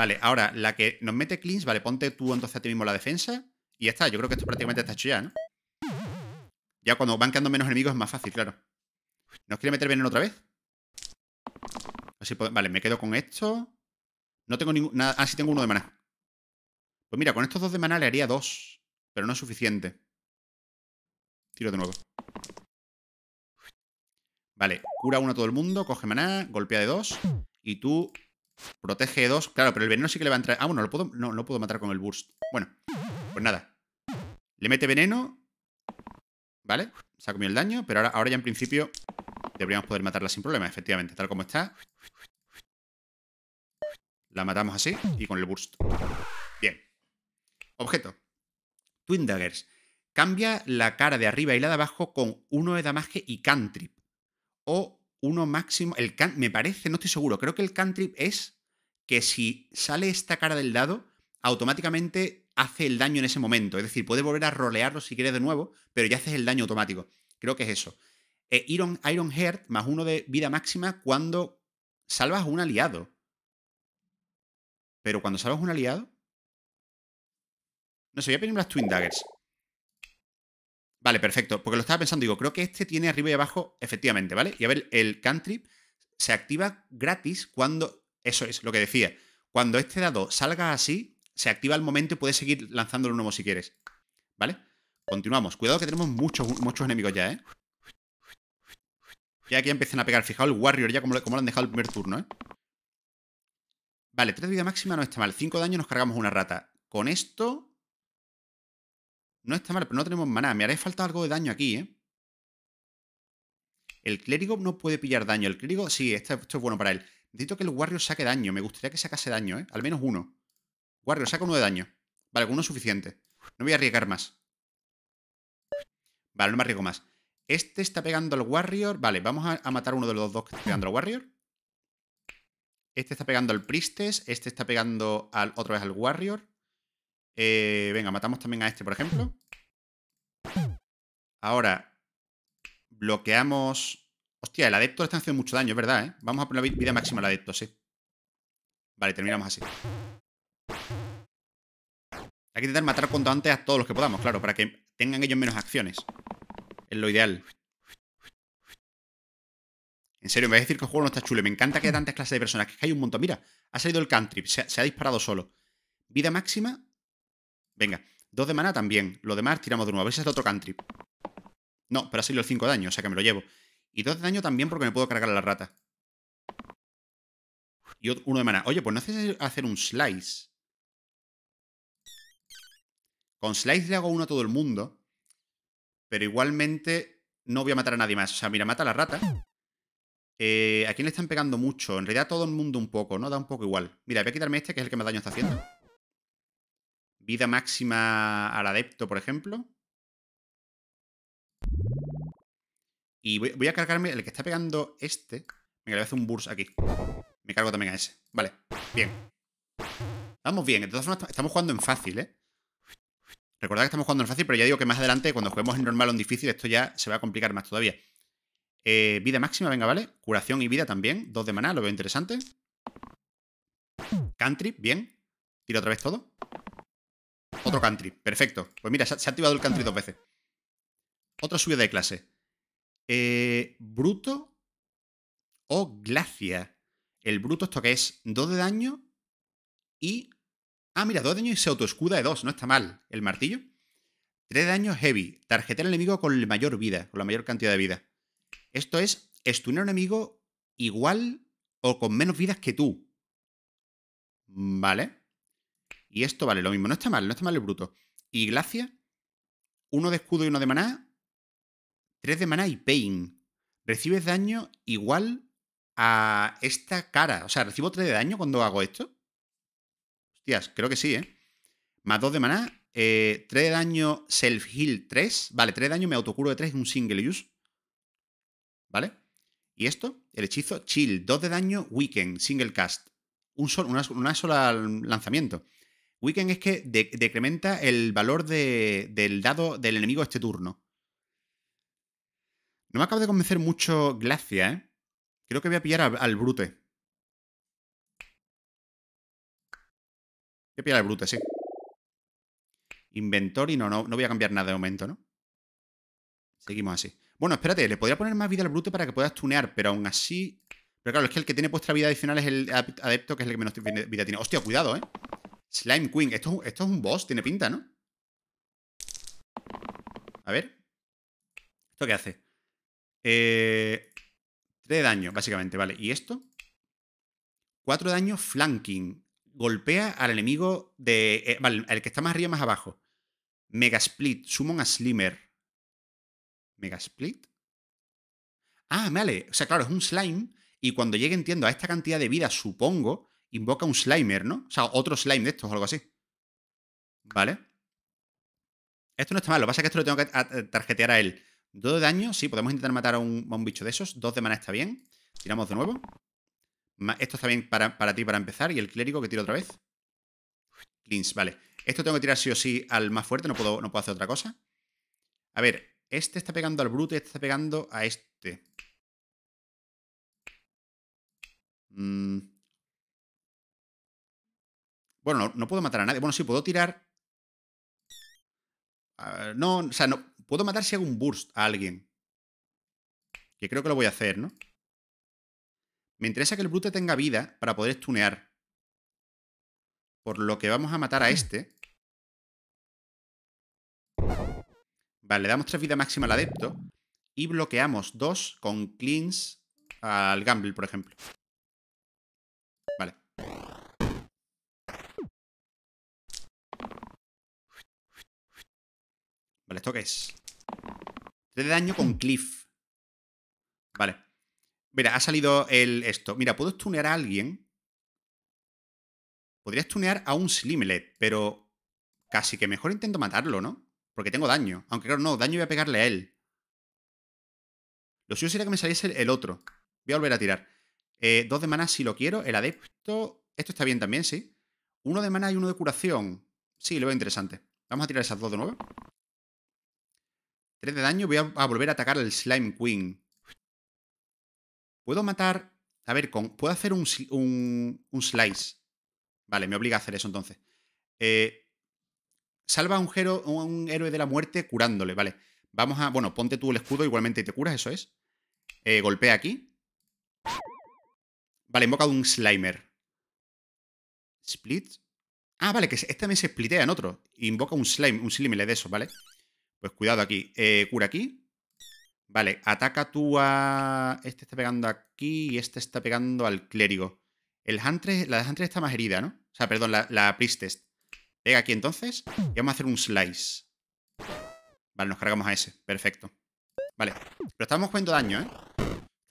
Vale, ahora, la que nos mete cleans, vale, ponte tú entonces a ti mismo la defensa. Y ya está, yo creo que esto prácticamente está hecho ya, ¿no? Ya cuando van quedando menos enemigos es más fácil, claro. ¿Nos quiere meter veneno otra vez? Así Vale, me quedo con esto. No tengo ningún... Nada... Ah, sí tengo uno de maná. Pues mira, con estos dos de maná le haría dos. Pero no es suficiente. Tiro de nuevo. Vale, cura uno a todo el mundo, coge maná, golpea de dos. Y tú Protege dos. Claro, pero el veneno sí que le va a entrar. Ah, bueno, lo puedo. No, lo puedo matar con el burst. Bueno, pues nada. Le mete veneno. ¿Vale? Se ha comido el daño, pero ahora, ahora ya en principio deberíamos poder matarla sin problema, efectivamente, tal como está. La matamos así y con el burst. Bien. Objeto. Twin Daggers. Cambia la cara de arriba y la de abajo con uno de damage y cantrip. O uno máximo. El can, me parece, no estoy seguro, creo que el cantrip es que si sale esta cara del dado, automáticamente hace el daño en ese momento. Es decir, puede volver a rolearlo si quieres de nuevo, pero ya haces el daño automático. Creo que es eso. Eh, Iron, Iron Heart más uno de vida máxima cuando salvas a un aliado. Pero cuando salvas a un aliado. No sé, voy a pedirme las Twin Daggers. Vale, perfecto. Porque lo estaba pensando, digo, creo que este tiene arriba y abajo, efectivamente, ¿vale? Y a ver, el cantrip se activa gratis cuando. Eso es lo que decía. Cuando este dado salga así, se activa al momento y puedes seguir lanzándolo nuevo si quieres. ¿Vale? Continuamos. Cuidado que tenemos muchos, muchos enemigos ya, ¿eh? Ya aquí empiezan a pegar. Fijaos el Warrior ya como lo, han dejado el primer turno, ¿eh? Vale, 3 de vida máxima no está mal. 5 daño nos cargamos una rata. Con esto no está mal, pero no tenemos maná. Me haré falta algo de daño aquí, ¿eh? El clérigo no puede pillar daño. El clérigo, sí, este, esto, es bueno para él. Necesito que el warrior saque daño. Me gustaría que sacase daño, ¿eh? Al menos uno. Warrior, saca uno de daño. Vale, con uno es suficiente. No voy a arriesgar más. Vale, no me arriesgo más. Este está pegando al warrior. Vale, vamos a, matar uno de los dos que está pegando al warrior. Este está pegando al priestess. Este está pegando al, otra vez al warrior. Eh, venga, matamos también a este, por ejemplo. Ahora, bloqueamos... Hostia, el adepto le está haciendo mucho daño, es verdad, ¿eh? Vamos a poner la vida máxima al adepto, sí. Vale, terminamos así. Hay que intentar matar cuanto antes a todos los que podamos, claro, para que tengan ellos menos acciones. Es lo ideal. En serio, me voy a decir que el juego no está chulo. Me encanta que haya tantas clases de personas. Que hay un montón. Mira, ha salido el cantrip. se ha disparado solo. Vida máxima Venga, dos de mana también. Lo demás tiramos de nuevo. A ver si es otro country. No, pero ha salido el 5 de daño, o sea que me lo llevo. Y dos de daño también porque me puedo cargar a la rata. Y uno de mana. Oye, pues no haces hacer un slice. Con slice le hago uno a todo el mundo. Pero igualmente no voy a matar a nadie más. O sea, mira, mata a la rata. Eh, ¿A quién le están pegando mucho? En realidad a todo el mundo un poco, ¿no? Da un poco igual. Mira, voy a quitarme este, que es el que más daño está haciendo. Vida máxima al adepto, por ejemplo. Y voy, a cargarme el que está pegando este. Venga, le voy a hacer un burst aquí. Me cargo también a ese. Vale, bien. Vamos bien. De estamos jugando en fácil, ¿eh? Recordad que estamos jugando en fácil, pero ya digo que más adelante, cuando juguemos en normal o en difícil, esto ya se va a complicar más todavía. Eh, vida máxima, venga, ¿vale? Curación y vida también. Dos de maná, lo veo interesante. Country, bien. Tiro otra vez todo. Otro country. Perfecto. Pues mira, se ha activado el country dos veces. Otra subida de clase. Eh, bruto o Glacia. El bruto, esto que es Dos de daño y. Ah, mira, dos de daño y se autoescuda de dos No está mal. El martillo. Tres de daño heavy. Tarjetar al enemigo con la mayor vida, con la mayor cantidad de vida. Esto es estunear a un enemigo igual o con menos vidas que tú. ¿Vale? Y esto vale lo mismo. No está mal, no está mal el bruto. Y Glacia, uno de escudo y uno de maná, tres de maná y pain. Recibes daño igual a esta cara. O sea, recibo tres de daño cuando hago esto. Hostias, creo que sí, ¿eh? Más dos de maná. Eh, tres de daño self-heal tres. Vale, tres de daño me autocuro de tres. en un single use. ¿Vale? Y esto, el hechizo chill, Dos de daño weekend, single cast. Un solo una sola lanzamiento. Weekend es que decrementa el valor del dado del enemigo este turno. No me acabo de convencer mucho Glacia, ¿eh? Creo que voy a pillar al, Brute. Voy a pillar al Brute, sí. Inventor y no, no, no voy a cambiar nada de momento, ¿no? Seguimos así. Bueno, espérate, le podría poner más vida al Brute para que puedas tunear, pero aún así... Pero claro, es que el que tiene vuestra vida adicional es el adepto, que es el que menos vida tiene. Hostia, cuidado, ¿eh? Slime Queen. Esto, es un boss, tiene pinta, ¿no? A ver. ¿Esto qué hace? Eh, 3 de daño, básicamente, vale. ¿Y esto? 4 de daño flanking. Golpea al enemigo de... Eh, vale, el que está más arriba, más abajo. Mega Split. Summon a Slimmer. Mega Split. Ah, vale. O sea, claro, es un slime. Y cuando llegue, entiendo, a esta cantidad de vida, supongo invoca un Slimer, ¿no? O sea, otro Slime de estos o algo así. ¿Vale? Esto no está mal, lo que pasa es que esto lo tengo que eh, tarjetear a él. Dos de daño, sí, podemos intentar matar a un, bicho de esos. Dos de mana está bien. Tiramos de nuevo. Esto está bien para, ti para empezar. Y el clérigo que tiro otra vez. Cleans, vale. Esto tengo que tirar sí o sí al más fuerte, no puedo, no puedo hacer otra cosa. A ver, este está pegando al Brute. y este está pegando a este. Mm. Bueno, no, puedo matar a nadie. Bueno, sí, puedo tirar... no, o sea, no... Puedo matar si hago un burst a alguien. Que creo que lo voy a hacer, ¿no? Me interesa que el brute tenga vida para poder stunear. Por lo que vamos a matar a este. Vale, le damos 3 vida máxima al adepto. Y bloqueamos dos con cleans al gamble, por ejemplo. Vale, ¿esto qué es? daño con cliff. Vale. Mira, ha salido el esto. Mira, puedo stunear a alguien. Podría stunear a un Slimlet, pero casi que mejor intento matarlo, ¿no? Porque tengo daño. Aunque claro, no, daño voy a pegarle a él. Lo suyo sería que me saliese el otro. Voy a volver a tirar. Eh, dos de mana si lo quiero. El adepto... Esto está bien también, sí. Uno de mana y uno de curación. Sí, lo veo interesante. Vamos a tirar esas dos de nuevo. 3 de daño, voy a, volver a atacar al Slime Queen. Puedo matar... A ver, con, puedo hacer un, un, slice. Vale, me obliga a hacer eso entonces. Eh, salva a un, héroe de la muerte curándole, vale. Vamos a... Bueno, ponte tú el escudo igualmente y te curas, eso es. Eh, golpea aquí. Vale, invoca un Slimer. Split. Ah, vale, que este también se splitea en otro. Invoca un Slime, un Slimer de eso, vale pues cuidado aquí. Eh, cura aquí. Vale, ataca tú a... Este está pegando aquí y este está pegando al clérigo. El Huntress, la Huntress está más herida, ¿no? O sea, perdón, la, la Priestess. Pega aquí entonces y vamos a hacer un slice. Vale, nos cargamos a ese. Perfecto. Vale, pero estamos cogiendo daño, ¿eh?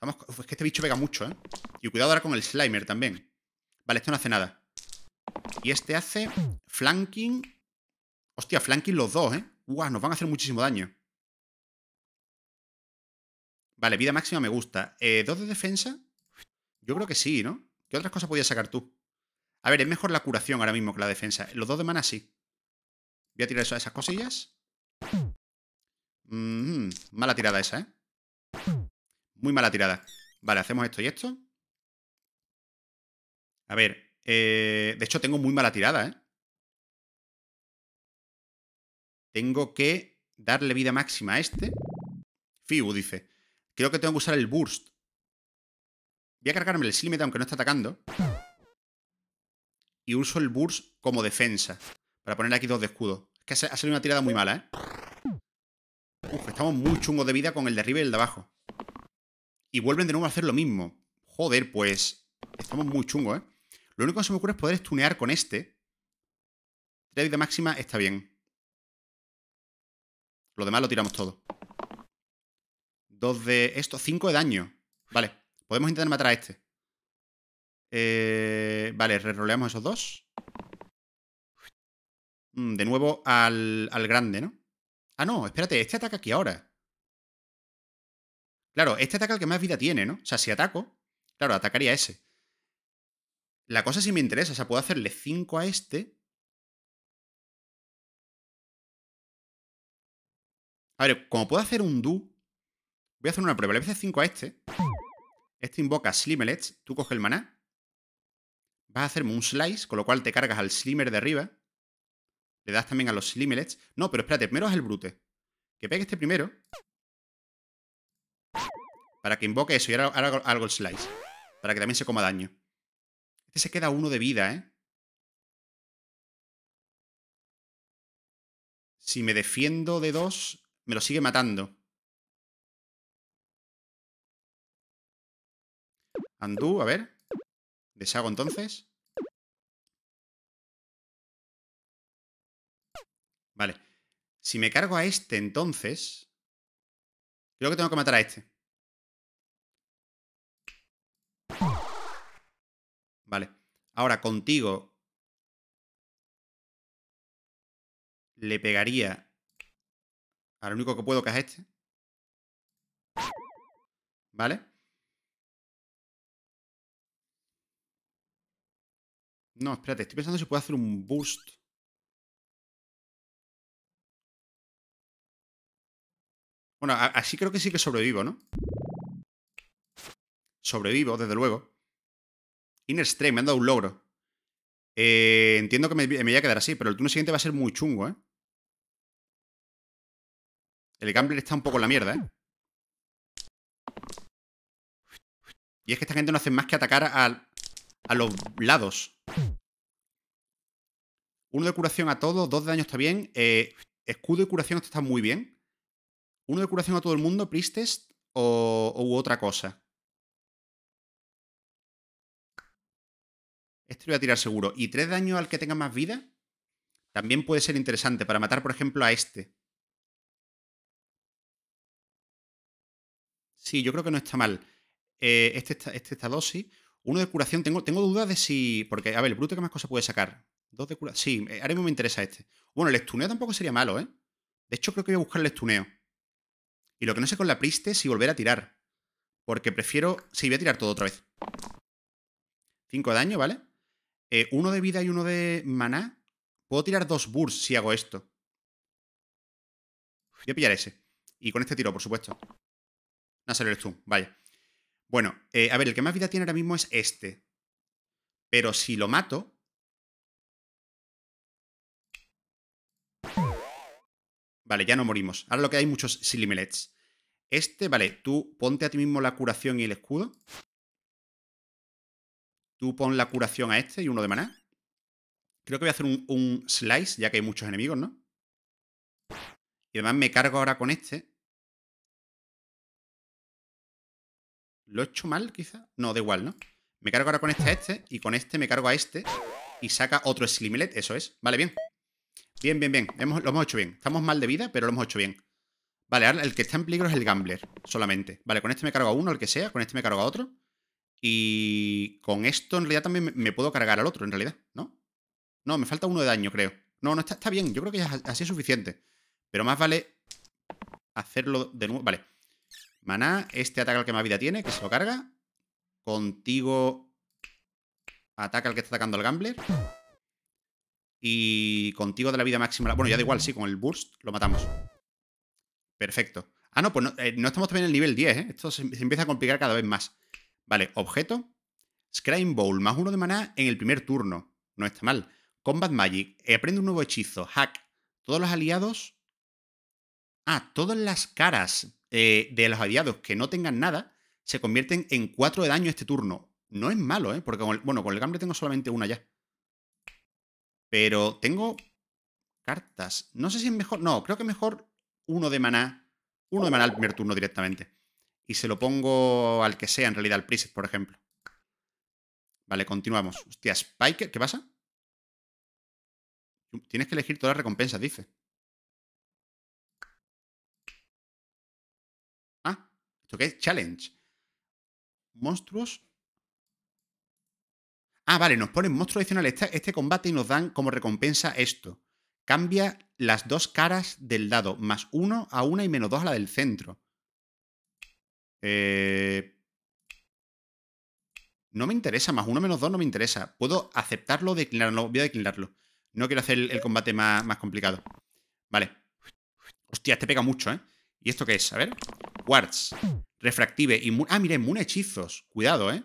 Estamos... es que este bicho pega mucho, ¿eh? Y cuidado ahora con el Slimer también. Vale, esto no hace nada. Y este hace flanking... Hostia, flanking los dos, ¿eh? ¡Guau! Nos van a hacer muchísimo daño. Vale, vida máxima me gusta. Eh, ¿Dos de defensa? Yo creo que sí, ¿no? ¿Qué otras cosas podías sacar tú? A ver, es mejor la curación ahora mismo que la defensa. Los dos de mana sí. Voy a tirar esas cosillas. Mm-hmm, mala tirada esa, ¿eh? Muy mala tirada. Vale, hacemos esto y esto. A ver, eh, de hecho tengo muy mala tirada, ¿eh? Tengo que darle vida máxima a este. Fiu dice, creo que tengo que usar el burst. Voy a cargarme el límite aunque no está atacando. Y uso el burst como defensa. Para poner aquí dos de escudo. Es que ha salido una tirada muy mala, ¿eh? estamos muy chungos de vida con el de arriba y el de abajo. Y vuelven de nuevo a hacer lo mismo. Joder, pues... Estamos muy chungos, ¿eh? Lo único que se me ocurre es poder stunear con este. La vida máxima está bien. Lo demás lo tiramos todo. Dos de esto, cinco de daño. Vale, podemos intentar matar a este. Eh, vale, reroleamos esos dos. Mm, de nuevo al, al grande, ¿no? Ah, no, espérate, este ataca aquí ahora. Claro, este ataca el que más vida tiene, ¿no? O sea, si ataco, claro, atacaría a ese. La cosa sí me interesa, o sea, puedo hacerle cinco a este A ver, como puedo hacer un do, voy a hacer una prueba. Le voy a hacer 5 a este. Este invoca slimelet, Tú coges el maná. Vas a hacerme un slice, con lo cual te cargas al Slimer de arriba. Le das también a los Slimelets. No, pero espérate, primero es el Brute. Que pegue este primero. Para que invoque eso y ahora, el slice. Para que también se coma daño. Este se queda uno de vida, ¿eh? Si me defiendo de dos, me lo sigue matando. Andú, a ver. Deshago entonces. Vale. Si me cargo a este entonces... Creo que tengo que matar a este. Vale. Ahora contigo... Le pegaría Ahora lo único que puedo que este. ¿Vale? No, espérate, estoy pensando si puedo hacer un boost. Bueno, así creo que sí que sobrevivo, ¿no? Sobrevivo, desde luego. Inner me han dado un logro. Eh, entiendo que me, me voy a quedar así, pero el turno siguiente va a ser muy chungo, ¿eh? El gambler está un poco en la mierda, ¿eh? Y es que esta gente no hace más que atacar a, los lados. Uno de curación a todos, dos de daño está bien. Eh, escudo y curación esto está muy bien. Uno de curación a todo el mundo, Pristest o, otra cosa. Este lo voy a tirar seguro. Y tres daño al que tenga más vida también puede ser interesante para matar, por ejemplo, a este. Sí, yo creo que no está mal. Eh, este, está este dos, sí. Uno de curación, tengo, tengo dudas de si. Porque, a ver, el bruto, ¿qué más cosas puede sacar? Dos de curación. Sí, eh, ahora mismo me interesa este. Bueno, el estuneo tampoco sería malo, ¿eh? De hecho, creo que voy a buscar el estuneo. Y lo que no sé con la priste si volver a tirar. Porque prefiero. Sí, voy a tirar todo otra vez. Cinco de daño, ¿vale? Eh, uno de vida y uno de maná. Puedo tirar dos bursts si hago esto. Voy a pillar ese. Y con este tiro, por supuesto. Nasser el tú, vaya. Bueno, eh, a ver, el que más vida tiene ahora mismo es este. Pero si lo mato... Vale, ya no morimos. Ahora lo que hay muchos silimelets. Este, vale, tú ponte a ti mismo la curación y el escudo. Tú pon la curación a este y uno de maná. Creo que voy a hacer un slice, ya que hay muchos enemigos, ¿no? Y además me cargo ahora con este ¿Lo he hecho mal, quizá? No, da igual, ¿no? Me cargo ahora con este a este y con este me cargo a este y saca otro Slimlet, eso es. Vale, bien. Bien, bien, bien. Hemos, lo hemos hecho bien. Estamos mal de vida, pero lo hemos hecho bien. Vale, ahora el que está en peligro es el Gambler, solamente. Vale, con este me cargo a uno, el que sea, con este me cargo a otro. Y con esto en realidad también me puedo cargar al otro, en realidad, ¿no? No, me falta uno de daño, creo. No, no, está, está bien. Yo creo que así es suficiente. Pero más vale hacerlo de nuevo. Vale. Maná, este ataca al que más vida tiene, que se lo carga. Contigo ataca al que está atacando al Gambler. Y contigo de la vida máxima. Bueno, ya da igual, sí, con el burst lo matamos. Perfecto. Ah, no, pues no, eh, estamos también en el nivel 10, ¿eh? Esto se, empieza a complicar cada vez más. Vale, objeto. Scrying Bowl, más uno de maná en el primer turno. No está mal. Combat Magic, eh, aprende un nuevo hechizo. Hack. Todos los aliados. Ah, todas las caras eh, de los aliados que no tengan nada se convierten en 4 de daño este turno. No es malo, ¿eh? Porque con el, bueno, con el Gamble tengo solamente una ya. Pero tengo cartas. No sé si es mejor... No, creo que mejor uno de maná. Uno de maná al primer turno directamente. Y se lo pongo al que sea, en realidad al Priest, por ejemplo. Vale, continuamos. Hostia, Spiker, ¿qué pasa? Tienes que elegir todas las recompensas, dice. ¿Esto qué es? Challenge. Monstruos. Ah, vale, nos ponen monstruos adicionales este, combate y nos dan como recompensa esto. Cambia las dos caras del dado, más uno a una y menos dos a la del centro. Eh, no me interesa, más uno menos dos no me interesa. Puedo aceptarlo, declinarlo, voy a declinarlo. No quiero hacer el, combate más, más complicado. Vale. Hostia, este pega mucho, ¿eh? ¿Y esto qué es? A ver. Quartz. Refractive. ah, mira, inmune hechizos. Cuidado, ¿eh?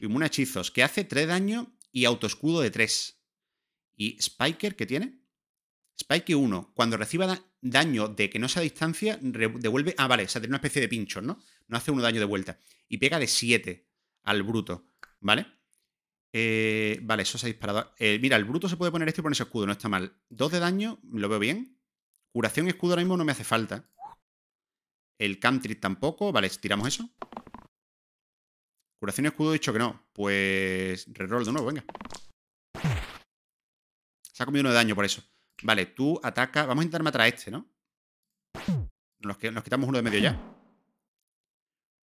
Inmune hechizos. Que hace 3 daño y autoescudo de 3. ¿Y Spiker qué tiene? Spike 1. Cuando reciba daño de que no sea distancia, devuelve. Ah, vale, o sea, tiene una especie de pincho, ¿no? No hace uno daño de vuelta. Y pega de 7 al bruto, ¿vale? Eh, vale, eso se ha disparado. Eh, mira, el bruto se puede poner esto y ponerse escudo, no está mal. 2 de daño, lo veo bien. Curación y escudo ahora mismo no me hace falta. El country tampoco. Vale, tiramos eso. Curación escudo, dicho que no. Pues reroll de nuevo, venga. Se ha comido uno de daño por eso. Vale, tú ataca. Vamos a intentar matar a este, ¿no? Nos, quitamos uno de medio ya.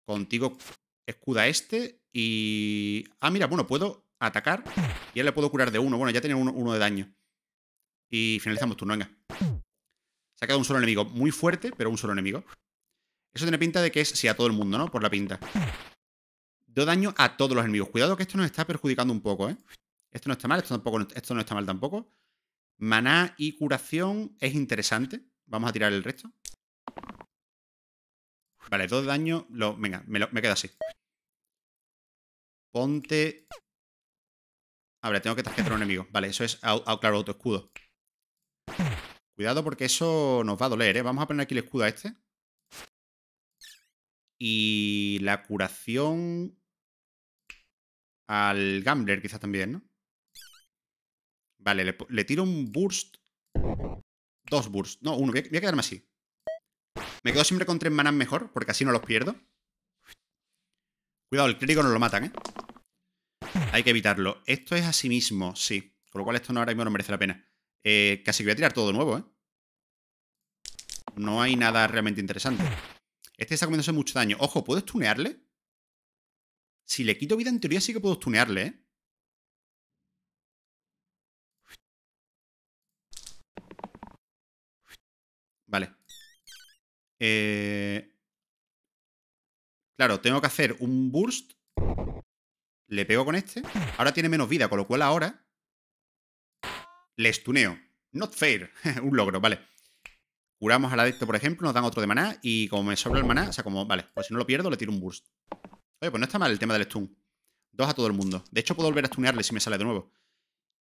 Contigo escuda este y... Ah, mira, bueno, puedo atacar y él le puedo curar de uno. Bueno, ya tiene uno, uno de daño. Y finalizamos turno, venga. Se ha quedado un solo enemigo. Muy fuerte, pero un solo enemigo. Eso tiene pinta de que es, sí, a todo el mundo, ¿no? Por la pinta. Dos daño a todos los enemigos. Cuidado que esto nos está perjudicando un poco, ¿eh? Esto no está mal, esto, tampoco, esto no está mal tampoco. Maná y curación es interesante. Vamos a tirar el resto. Vale, dos daño. venga, me, queda así. Ponte... A ver, tengo que tarjetar a un enemigo. Vale, eso es, auto otro claro, Cuidado porque eso nos va a doler, ¿eh? Vamos a poner aquí el escudo a este. Y la curación al gambler quizás también, ¿no? Vale, le, tiro un burst. Dos bursts. No, uno. Voy a, quedarme así. Me quedo siempre con tres manas mejor, porque así no los pierdo. Cuidado, el crítico no lo matan, ¿eh? Hay que evitarlo. Esto es así mismo, sí. Con lo cual esto no, ahora mismo no merece la pena. Eh, casi que voy a tirar todo de nuevo, ¿eh? No hay nada realmente interesante. Este está comiéndose mucho daño. Ojo, ¿puedo stunearle? Si le quito vida, en teoría sí que puedo stunearle, ¿eh? Vale. Eh, claro, tengo que hacer un burst. Le pego con este. Ahora tiene menos vida, con lo cual ahora... Le stuneo. Not fair. un logro, vale. Curamos al adicto, por ejemplo, nos dan otro de maná y como me sobra el maná, o sea, como, vale, pues si no lo pierdo, le tiro un burst. Oye, pues no está mal el tema del stun. Dos a todo el mundo. De hecho, puedo volver a stunearle si me sale de nuevo.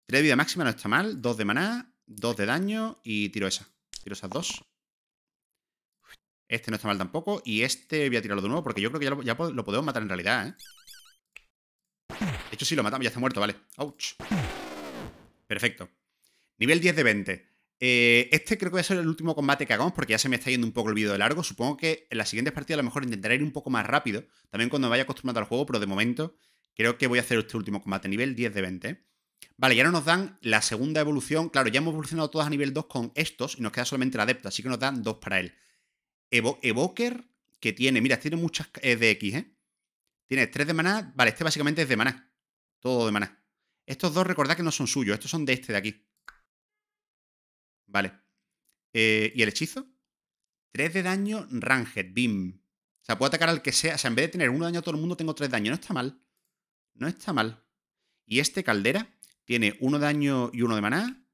Tres de vida máxima no está mal. Dos de maná, dos de daño y tiro esa. Tiro esas dos. Este no está mal tampoco. Y este voy a tirarlo de nuevo porque yo creo que ya lo, podemos matar en realidad, ¿eh? De hecho, sí, lo matamos. Ya está muerto, vale. Ouch. Perfecto. Nivel 10 de 20. Eh, este creo que va a ser el último combate que hagamos porque ya se me está yendo un poco el vídeo de largo. Supongo que en las siguientes partidas a lo mejor intentaré ir un poco más rápido, también cuando me vaya acostumbrado al juego, pero de momento creo que voy a hacer este último combate, nivel 10 de 20. Vale, ya no nos dan la segunda evolución. Claro, ya hemos evolucionado todas a nivel 2 con estos y nos queda solamente el adepto, así que nos dan dos para él. Evoker, que tiene, mira, tiene muchas eh, de X, ¿eh? Tiene 3 de maná. Vale, este básicamente es de maná. Todo de maná. Estos dos, recordad que no son suyos, estos son de este de aquí. Vale. Eh, ¿Y el hechizo? 3 de daño, Ranged, Beam. O sea, puedo atacar al que sea. O sea, en vez de tener 1 de daño a todo el mundo, tengo 3 de daño. No está mal. No está mal. Y este caldera tiene 1 de daño y 1 de maná.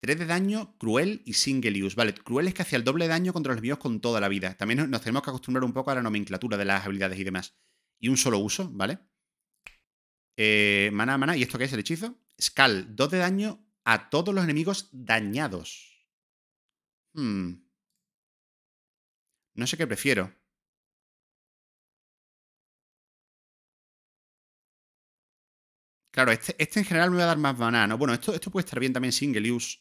3 de daño, cruel y single use. Vale, cruel es que hacía el doble de daño contra los míos con toda la vida. También nos tenemos que acostumbrar un poco a la nomenclatura de las habilidades y demás. Y un solo uso, ¿vale? Eh, maná, maná. ¿Y esto qué es el hechizo? Skull. 2 de daño, a todos los enemigos dañados. Hmm. No sé qué prefiero. Claro, este, este, en general me va a dar más banana. Bueno, esto, esto puede estar bien también single use.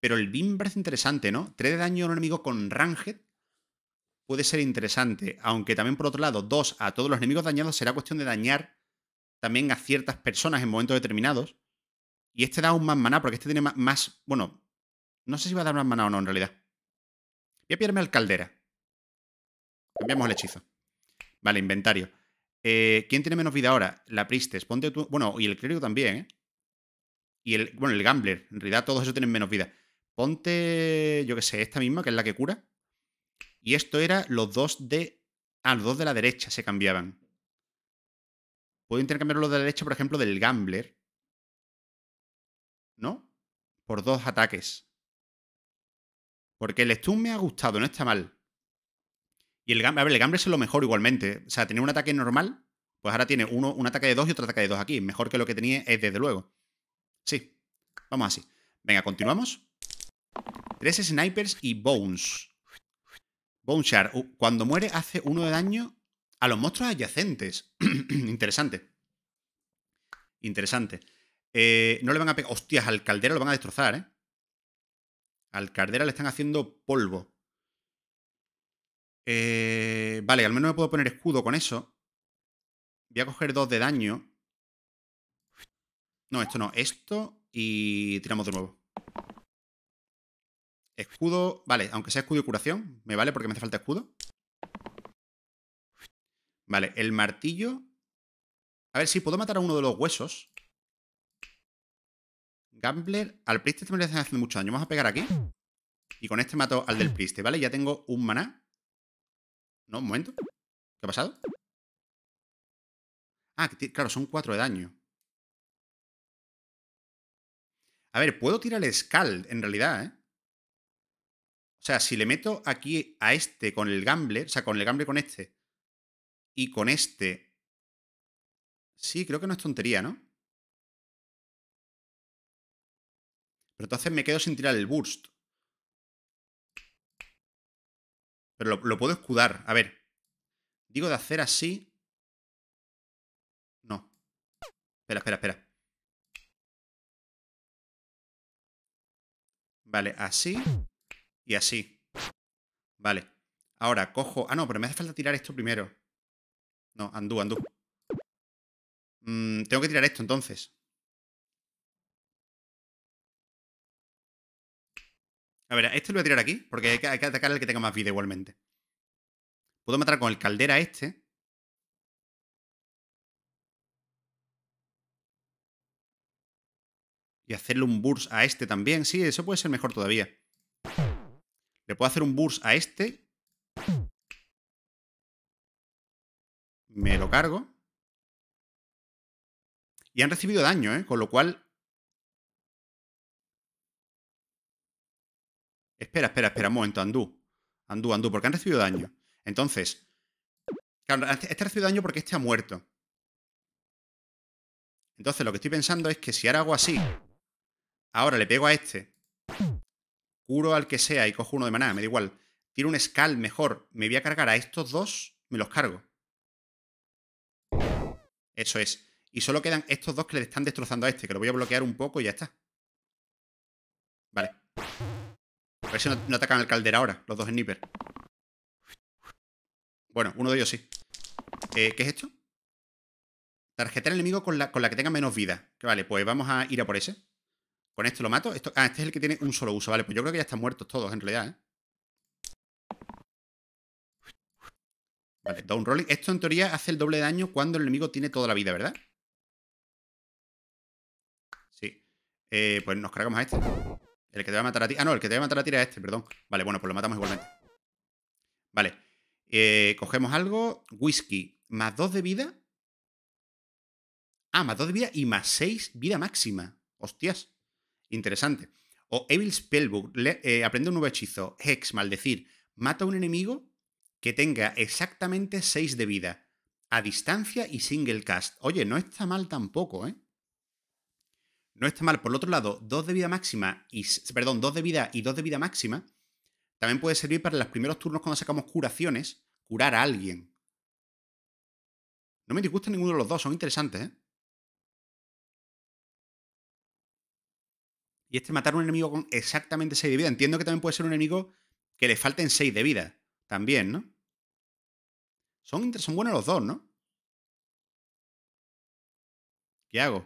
Pero el BIM parece interesante, ¿no? 3 de daño a un enemigo con ranged puede ser interesante. Aunque también, por otro lado, 2 a todos los enemigos dañados será cuestión de dañar también a ciertas personas en momentos determinados. Y este da un más maná, porque este tiene más, Bueno, no sé si va a dar más maná o no, en realidad. Voy a pillarme al caldera. Cambiamos el hechizo. Vale, inventario. Eh, ¿Quién tiene menos vida ahora? La prístes Ponte tú. Bueno, y el clérigo también, ¿eh? Y el. Bueno, el Gambler. En realidad, todos esos tienen menos vida. Ponte. Yo qué sé, esta misma, que es la que cura. Y esto era los dos de. Ah, los dos de la derecha se cambiaban. Puedo intercambiar los de la derecha, por ejemplo, del Gambler. ¿no? Por dos ataques. Porque el stun me ha gustado, no está mal. Y el Gamble, a ver, el Gamble es lo mejor igualmente. O sea, tenía un ataque normal, pues ahora tiene uno, un ataque de dos y otro ataque de dos aquí. Mejor que lo que tenía es desde luego. Sí, vamos así. Venga, continuamos. Tres snipers y Bones. Boneshard, cuando muere hace uno de daño a los monstruos adyacentes. Interesante. Interesante. Eh, no le van a pegar. Hostias, al caldera lo van a destrozar, ¿eh? Al caldera le están haciendo polvo. Eh, vale, al menos me puedo poner escudo con eso. Voy a coger dos de daño. No, esto no. Esto y tiramos de nuevo. Escudo. Vale, aunque sea escudo y curación, me vale porque me hace falta escudo. Vale, el martillo. A ver si puedo matar a uno de los huesos. Gambler. Al Priste también le están haciendo mucho daño. Vamos a pegar aquí. Y con este mato al del Priste, ¿vale? Ya tengo un maná. No, un momento. ¿Qué ha pasado? Ah, claro, son cuatro de daño. A ver, puedo tirar el Scald, en realidad, ¿eh? O sea, si le meto aquí a este con el Gambler, o sea, con el gamble con este, y con este... Sí, creo que no es tontería, ¿no? Pero entonces me quedo sin tirar el burst. Pero lo, puedo escudar. A ver. Digo de hacer así. No. Espera, espera, espera. Vale, así. Y así. Vale. Ahora, cojo... Ah, no, pero me hace falta tirar esto primero. No, andú, andú. Mm, tengo que tirar esto, entonces. A ver, este lo voy a tirar aquí, porque hay que, atacar al que tenga más vida igualmente. Puedo matar con el caldera este. Y hacerle un burst a este también. Sí, eso puede ser mejor todavía. Le puedo hacer un burst a este. Me lo cargo. Y han recibido daño, ¿eh? Con lo cual Espera, espera, espera, un momento, Andú. Andú, Andú, porque han recibido daño. Entonces, este ha recibido daño porque este ha muerto. Entonces, lo que estoy pensando es que si ahora hago así, ahora le pego a este, curo al que sea y cojo uno de maná, me da igual. Tiro un scal mejor, me voy a cargar a estos dos, me los cargo. Eso es. Y solo quedan estos dos que le están destrozando a este, que lo voy a bloquear un poco y ya está. A ver si no, atacan al caldera ahora, los dos sniper. Bueno, uno de ellos sí. Eh, ¿Qué es esto? Tarjetar al enemigo con la, con la que tenga menos vida. Que vale, pues vamos a ir a por ese. Con esto lo mato. Esto, ah, este es el que tiene un solo uso. Vale, pues yo creo que ya están muertos todos en realidad, ¿eh? Vale, rolling Esto en teoría hace el doble daño cuando el enemigo tiene toda la vida, ¿verdad? Sí. Eh, pues nos cargamos a este. El que te va a matar a ti. Ah, no, el que te va a matar a ti era este, perdón. Vale, bueno, pues lo matamos igualmente. Vale. Eh, cogemos algo. Whisky. Más 2 de vida. Ah, más 2 de vida y más 6 vida máxima. Hostias. Interesante. O Evil Spellbook. Eh, aprende un nuevo hechizo. Hex, maldecir. Mata a un enemigo que tenga exactamente 6 de vida. A distancia y single cast. Oye, no está mal tampoco, ¿eh? No está mal. Por el otro lado, dos de vida máxima y. Perdón, dos de vida y dos de vida máxima. También puede servir para los primeros turnos cuando sacamos curaciones. Curar a alguien. No me disgusta ninguno de los dos, son interesantes, ¿eh? Y este matar a un enemigo con exactamente 6 de vida. Entiendo que también puede ser un enemigo que le falten 6 de vida. También, ¿no? Son, son buenos los dos, ¿no? ¿Qué hago?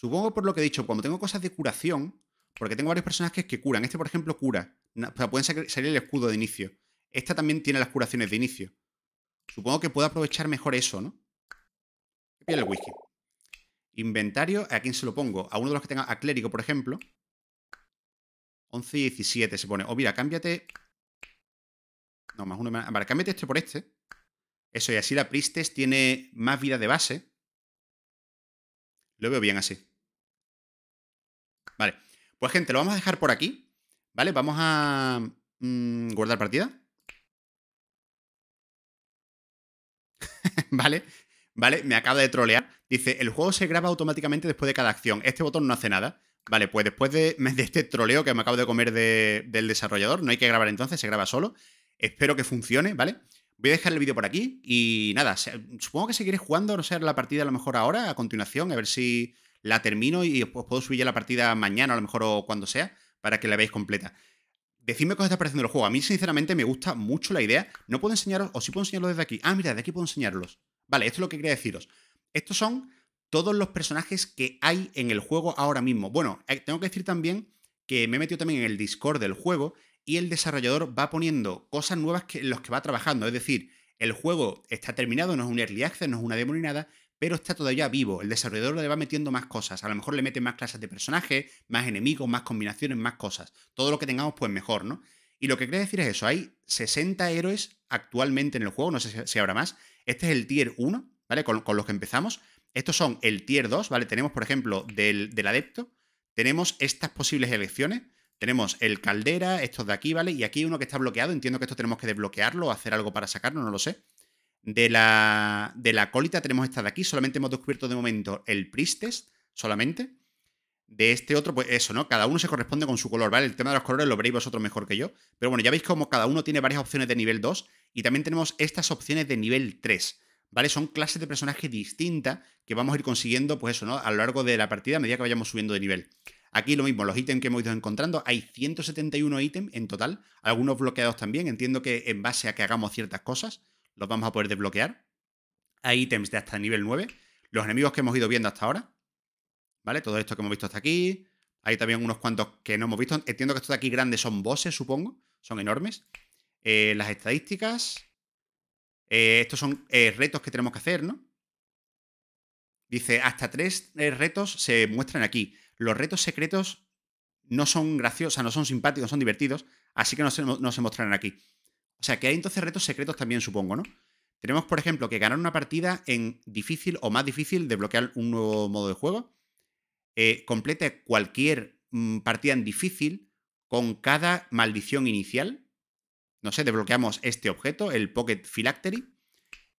Supongo por lo que he dicho, cuando tengo cosas de curación, porque tengo varios personajes que curan. Este, por ejemplo, cura. O sea, pueden salir el escudo de inicio. Esta también tiene las curaciones de inicio. Supongo que puedo aprovechar mejor eso, ¿no? el whisky. Inventario, ¿a quién se lo pongo? A uno de los que tenga, a clérigo, por ejemplo. 11 y 17 se pone. O oh, mira, cámbiate... No, más uno... Vale, cámbiate este por este. Eso, y así la Priestess tiene más vida de base. Lo veo bien así. Vale. Pues gente, lo vamos a dejar por aquí. ¿Vale? Vamos a mm, guardar partida. ¿Vale? ¿Vale? Me acaba de trolear. Dice, el juego se graba automáticamente después de cada acción. Este botón no hace nada. Vale, pues después de, este troleo que me acabo de comer del desarrollador, no hay que grabar entonces, se graba solo. Espero que funcione, ¿vale? Voy a dejar el vídeo por aquí y nada, supongo que seguiré jugando, no sé, la partida a lo mejor ahora, a continuación, a ver si la termino y os puedo subir ya la partida mañana, a lo mejor o cuando sea, para que la veáis completa. Decidme qué os está pareciendo el juego. A mí, sinceramente, me gusta mucho la idea. No puedo enseñaros, o sí puedo enseñarlos desde aquí. Ah, mira, de aquí puedo enseñarlos. Vale, esto es lo que quería deciros. Estos son todos los personajes que hay en el juego ahora mismo. Bueno, eh, tengo que decir también que me he metido también en el Discord del juego y el desarrollador va poniendo cosas nuevas que, en las que va trabajando. Es decir, el juego está terminado, no es un early access, no es una demo ni nada, pero está todavía vivo. El desarrollador le va metiendo más cosas. A lo mejor le mete más clases de personajes, más enemigos, más combinaciones, más cosas. Todo lo que tengamos, pues mejor, ¿no? Y lo que quiere decir es eso, hay 60 héroes actualmente en el juego, no sé si habrá más. Este es el tier 1, ¿vale? Con, los que empezamos. Estos son el tier 2, ¿vale? Tenemos, por ejemplo, del, del adepto, tenemos estas posibles elecciones, tenemos el caldera, estos de aquí, ¿vale? Y aquí uno que está bloqueado. Entiendo que esto tenemos que desbloquearlo o hacer algo para sacarlo, no lo sé. De la, de la colita tenemos esta de aquí. Solamente hemos descubierto de momento el Priestess, solamente. De este otro, pues eso, ¿no? Cada uno se corresponde con su color, ¿vale? El tema de los colores lo veréis vosotros mejor que yo. Pero bueno, ya veis cómo cada uno tiene varias opciones de nivel 2. Y también tenemos estas opciones de nivel 3. ¿vale? Son clases de personajes distintas que vamos a ir consiguiendo, pues eso, ¿no? A lo largo de la partida, a medida que vayamos subiendo de nivel. Aquí lo mismo, los ítems que hemos ido encontrando, hay 171 ítems en total, algunos bloqueados también, entiendo que en base a que hagamos ciertas cosas, los vamos a poder desbloquear. Hay ítems de hasta nivel 9, los enemigos que hemos ido viendo hasta ahora, ¿vale? Todo esto que hemos visto hasta aquí, hay también unos cuantos que no hemos visto, entiendo que estos de aquí grandes son bosses, supongo, son enormes. Eh, las estadísticas, eh, estos son eh, retos que tenemos que hacer, ¿no? Dice, hasta tres retos se muestran aquí. Los retos secretos no son graciosos, no son simpáticos, son divertidos, así que no se, mostrarán aquí. O sea, que hay entonces retos secretos también, supongo, ¿no? Tenemos, por ejemplo, que ganar una partida en difícil o más difícil, de desbloquear un nuevo modo de juego. Eh, complete cualquier mm, partida en difícil con cada maldición inicial. No sé, desbloqueamos este objeto, el Pocket Phylactery.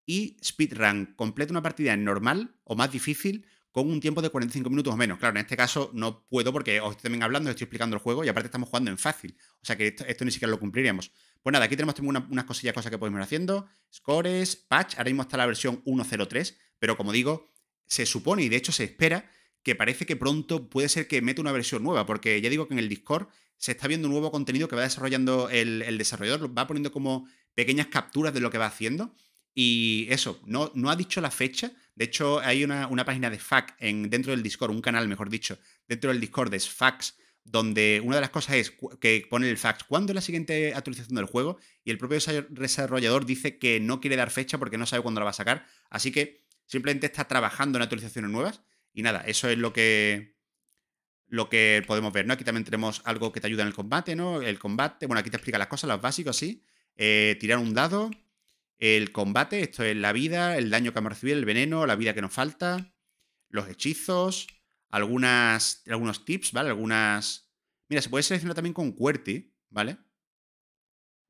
Y speedrun, complete una partida en normal o más difícil con un tiempo de 45 minutos o menos. Claro, en este caso no puedo porque os estoy también hablando, os estoy explicando el juego y aparte estamos jugando en fácil. O sea que esto, ni siquiera lo cumpliríamos. Pues nada, aquí tenemos unas cosillas, cosas que podemos ir haciendo. Scores, patch, ahora mismo está la versión 1.03, pero como digo, se supone y de hecho se espera que parece que pronto puede ser que meta una versión nueva, porque ya digo que en el Discord se está viendo un nuevo contenido que va desarrollando el, el desarrollador, va poniendo como pequeñas capturas de lo que va haciendo. Y eso, no, no ha dicho la fecha, de hecho, hay una, página de FAQ en, dentro del Discord, un canal, mejor dicho, dentro del Discord de FAQs, donde una de las cosas es que pone el fax cuándo es la siguiente actualización del juego y el propio desarrollador dice que no quiere dar fecha porque no sabe cuándo la va a sacar, así que simplemente está trabajando en actualizaciones nuevas y nada, eso es lo que lo que podemos ver, Aquí también tenemos algo que te ayuda en el combate, ¿no? El combate, bueno, aquí te explica las cosas, los básicos, sí eh, tirar un dado, el combate, esto es la vida, el daño que hemos recibido, el veneno, la vida que nos falta, los hechizos, algunas, algunos tips, ¿vale? Algunas... Mira, se puede seleccionar también con QWERTY, ¿vale?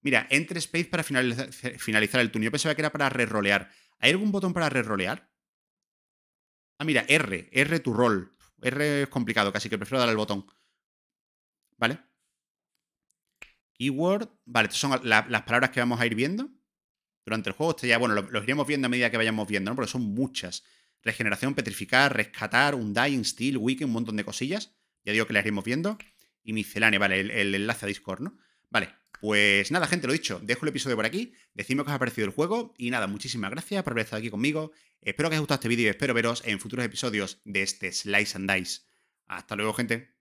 Mira, entre space para finalizar, el turno. Yo pensaba que era para rerolear. ¿Hay algún botón para rerolear? Ah, mira, R, R tu rol. R es complicado, casi que prefiero dar al botón. ¿Vale? Keyword. Vale, estas son las palabras que vamos a ir viendo durante el juego. Este ya, bueno, los lo iremos viendo a medida que vayamos viendo, ¿no? pero son muchas. Regeneración, petrificar, rescatar, un dying, steel, wiki, un montón de cosillas. Ya digo que las iremos viendo. Y miscelánea, vale, el, enlace a Discord, ¿no? Vale, pues nada, gente, lo dicho. Dejo el episodio por aquí. Decidme que os ha parecido el juego. Y nada, muchísimas gracias por haber estado aquí conmigo. Espero que os haya gustado este vídeo y espero veros en futuros episodios de este Slice and Dice. Hasta luego, gente.